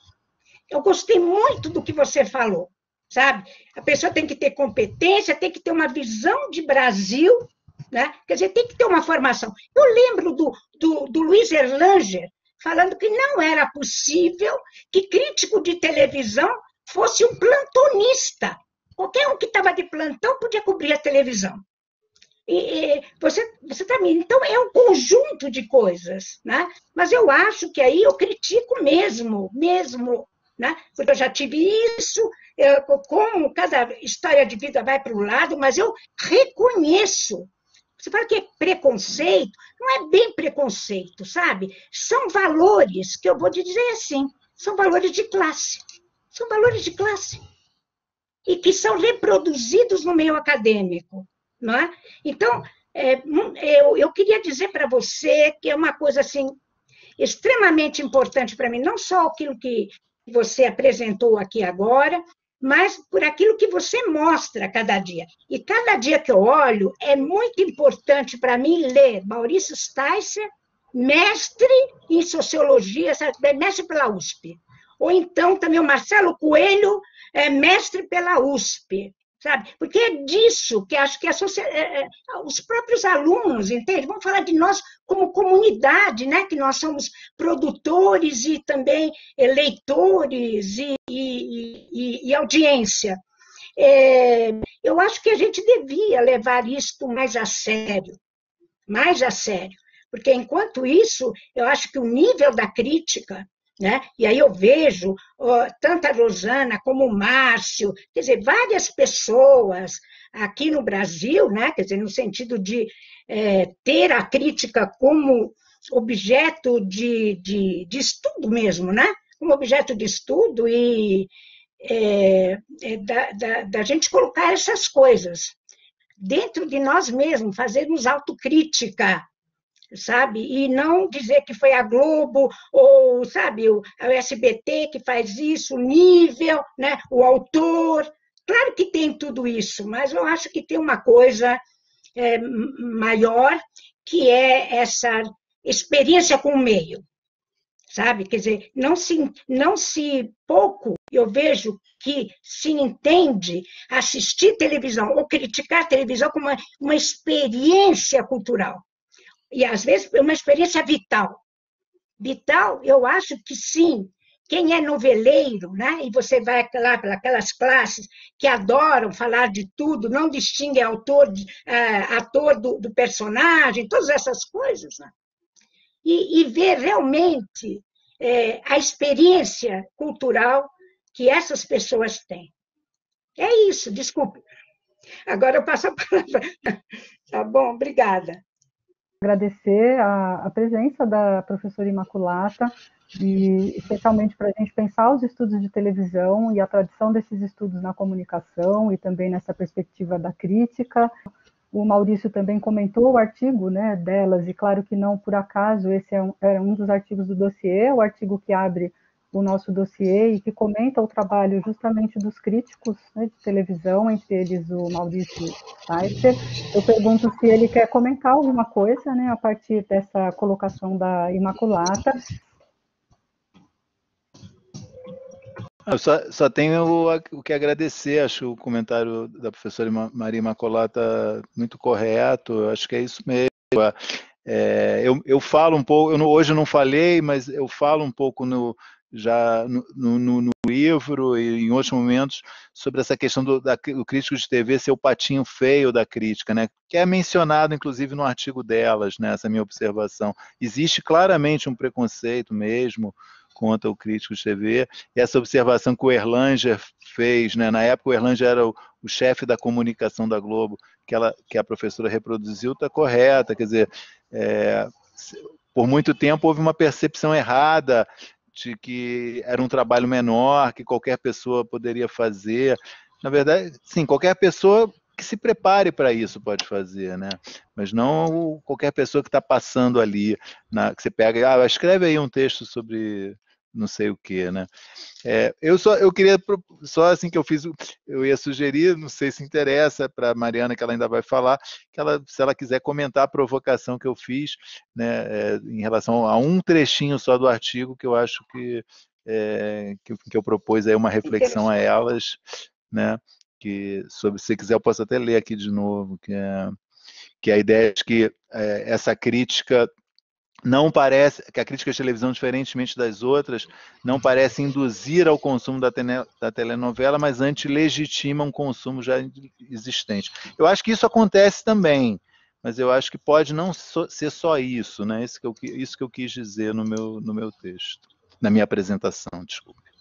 eu gostei muito do que você falou, sabe? A pessoa tem que ter competência, tem que ter uma visão de Brasil, né? Quer dizer, tem que ter uma formação. Eu lembro do, do, do Luiz Erlanger falando que não era possível que crítico de televisão fosse um plantonista. Qualquer um que estava de plantão podia cobrir a televisão. E, e, você, você também. Tá então, é um conjunto de coisas, né? Mas eu acho que aí eu critico mesmo, mesmo né? porque eu já tive isso, eu, como cada história de vida vai para um lado, mas eu reconheço. Você fala que é preconceito, não é bem preconceito, sabe? São valores, que eu vou te dizer assim, são valores de classe. São valores de classe. E que são reproduzidos no meio acadêmico, não é? Então, é, hum, eu, eu queria dizer para você que é uma coisa assim extremamente importante para mim, não só aquilo que que você apresentou aqui agora, mas por aquilo que você mostra cada dia. E cada dia que eu olho, é muito importante para mim ler Maurício Sticer, mestre em sociologia, é mestre pela USP. Ou então também o Marcelo Coelho, é mestre pela USP sabe? Porque é disso que acho que é, é, os próprios alunos, entende? Vamos falar de nós como comunidade, né? Que nós somos produtores e também eleitores e, e, e, e audiência. É, eu acho que a gente devia levar isto mais a sério, mais a sério, porque enquanto isso, eu acho que o nível da crítica né? E aí eu vejo ó, tanto a Rosana como o Márcio, quer dizer, várias pessoas aqui no Brasil, né? quer dizer, no sentido de é, ter a crítica como objeto de, de, de, estudo mesmo, né? como objeto de estudo e é, é da, da, da gente colocar essas coisas dentro de nós mesmos, fazermos autocrítica, sabe? E não dizer que foi a Globo ou, sabe, o SBT que faz isso, o nível, né? o autor. Claro que tem tudo isso, mas eu acho que tem uma coisa é, maior que é essa experiência com o meio, sabe? Quer dizer, não se, não se pouco eu vejo que se entende assistir televisão ou criticar televisão como uma, uma experiência cultural e às vezes é uma experiência vital. Vital, eu acho que sim. Quem é noveleiro, né? E você vai lá para aquelas classes que adoram falar de tudo, não distingue autor, de, uh, ator do, do, personagem, todas essas coisas. Né? E, e, ver realmente é, a experiência cultural que essas pessoas têm. É isso, desculpe. Agora eu passo a palavra. Tá bom, obrigada agradecer a, a, presença da professora Imaculata, e especialmente para a gente pensar os estudos de televisão e a tradição desses estudos na comunicação e também nessa perspectiva da crítica. O Maurício também comentou o artigo né, delas, e claro que não por acaso, esse é um, é um dos artigos do dossiê, o artigo que abre o nosso dossiê e que comenta o trabalho justamente dos críticos né, de televisão, entre eles o Maurício Schweitzer. Eu pergunto se ele quer comentar alguma coisa né, a partir dessa colocação da Imaculata. Eu só, só tenho o que agradecer, acho o comentário da professora Maria Imaculata muito correto, acho que é isso mesmo. É, eu, eu, falo um pouco, eu não, hoje eu não falei, mas eu falo um pouco no, já no, no, no, livro e em outros momentos sobre essa questão do, da, do, crítico de TV ser o patinho feio da crítica, né? Que é mencionado inclusive no artigo delas, né? Essa minha observação existe claramente um preconceito mesmo contra o crítico de TV. E essa observação que o Erlanger fez, né? Na época o Erlanger era o, o chefe da comunicação da Globo, que ela, que a professora reproduziu, está correta, quer dizer. É, por muito tempo houve uma percepção errada de que era um trabalho menor, que qualquer pessoa poderia fazer. Na verdade, sim, qualquer pessoa que se prepare para isso pode fazer, né? Mas não qualquer pessoa que está passando ali, na, que você pega, ah, escreve aí um texto sobre não sei o que, né? É, eu só eu queria só assim que eu fiz, eu ia sugerir, não sei se interessa para Mariana que ela ainda vai falar, que ela se ela quiser comentar a provocação que eu fiz, né, é, em relação a um trechinho só do artigo que eu acho que é, que, que, eu propus aí uma reflexão a elas, né? Que sobre se quiser eu posso até ler aqui de novo que é, que a ideia é que é, essa crítica não parece que a crítica de televisão, diferentemente das outras, não parece induzir ao consumo da, tene, da telenovela, mas antilegitima um consumo já existente. Eu acho que isso acontece também, mas eu acho que pode não so, ser só isso, né? Isso que eu, isso que eu quis dizer no meu, no meu texto, na minha apresentação, desculpe.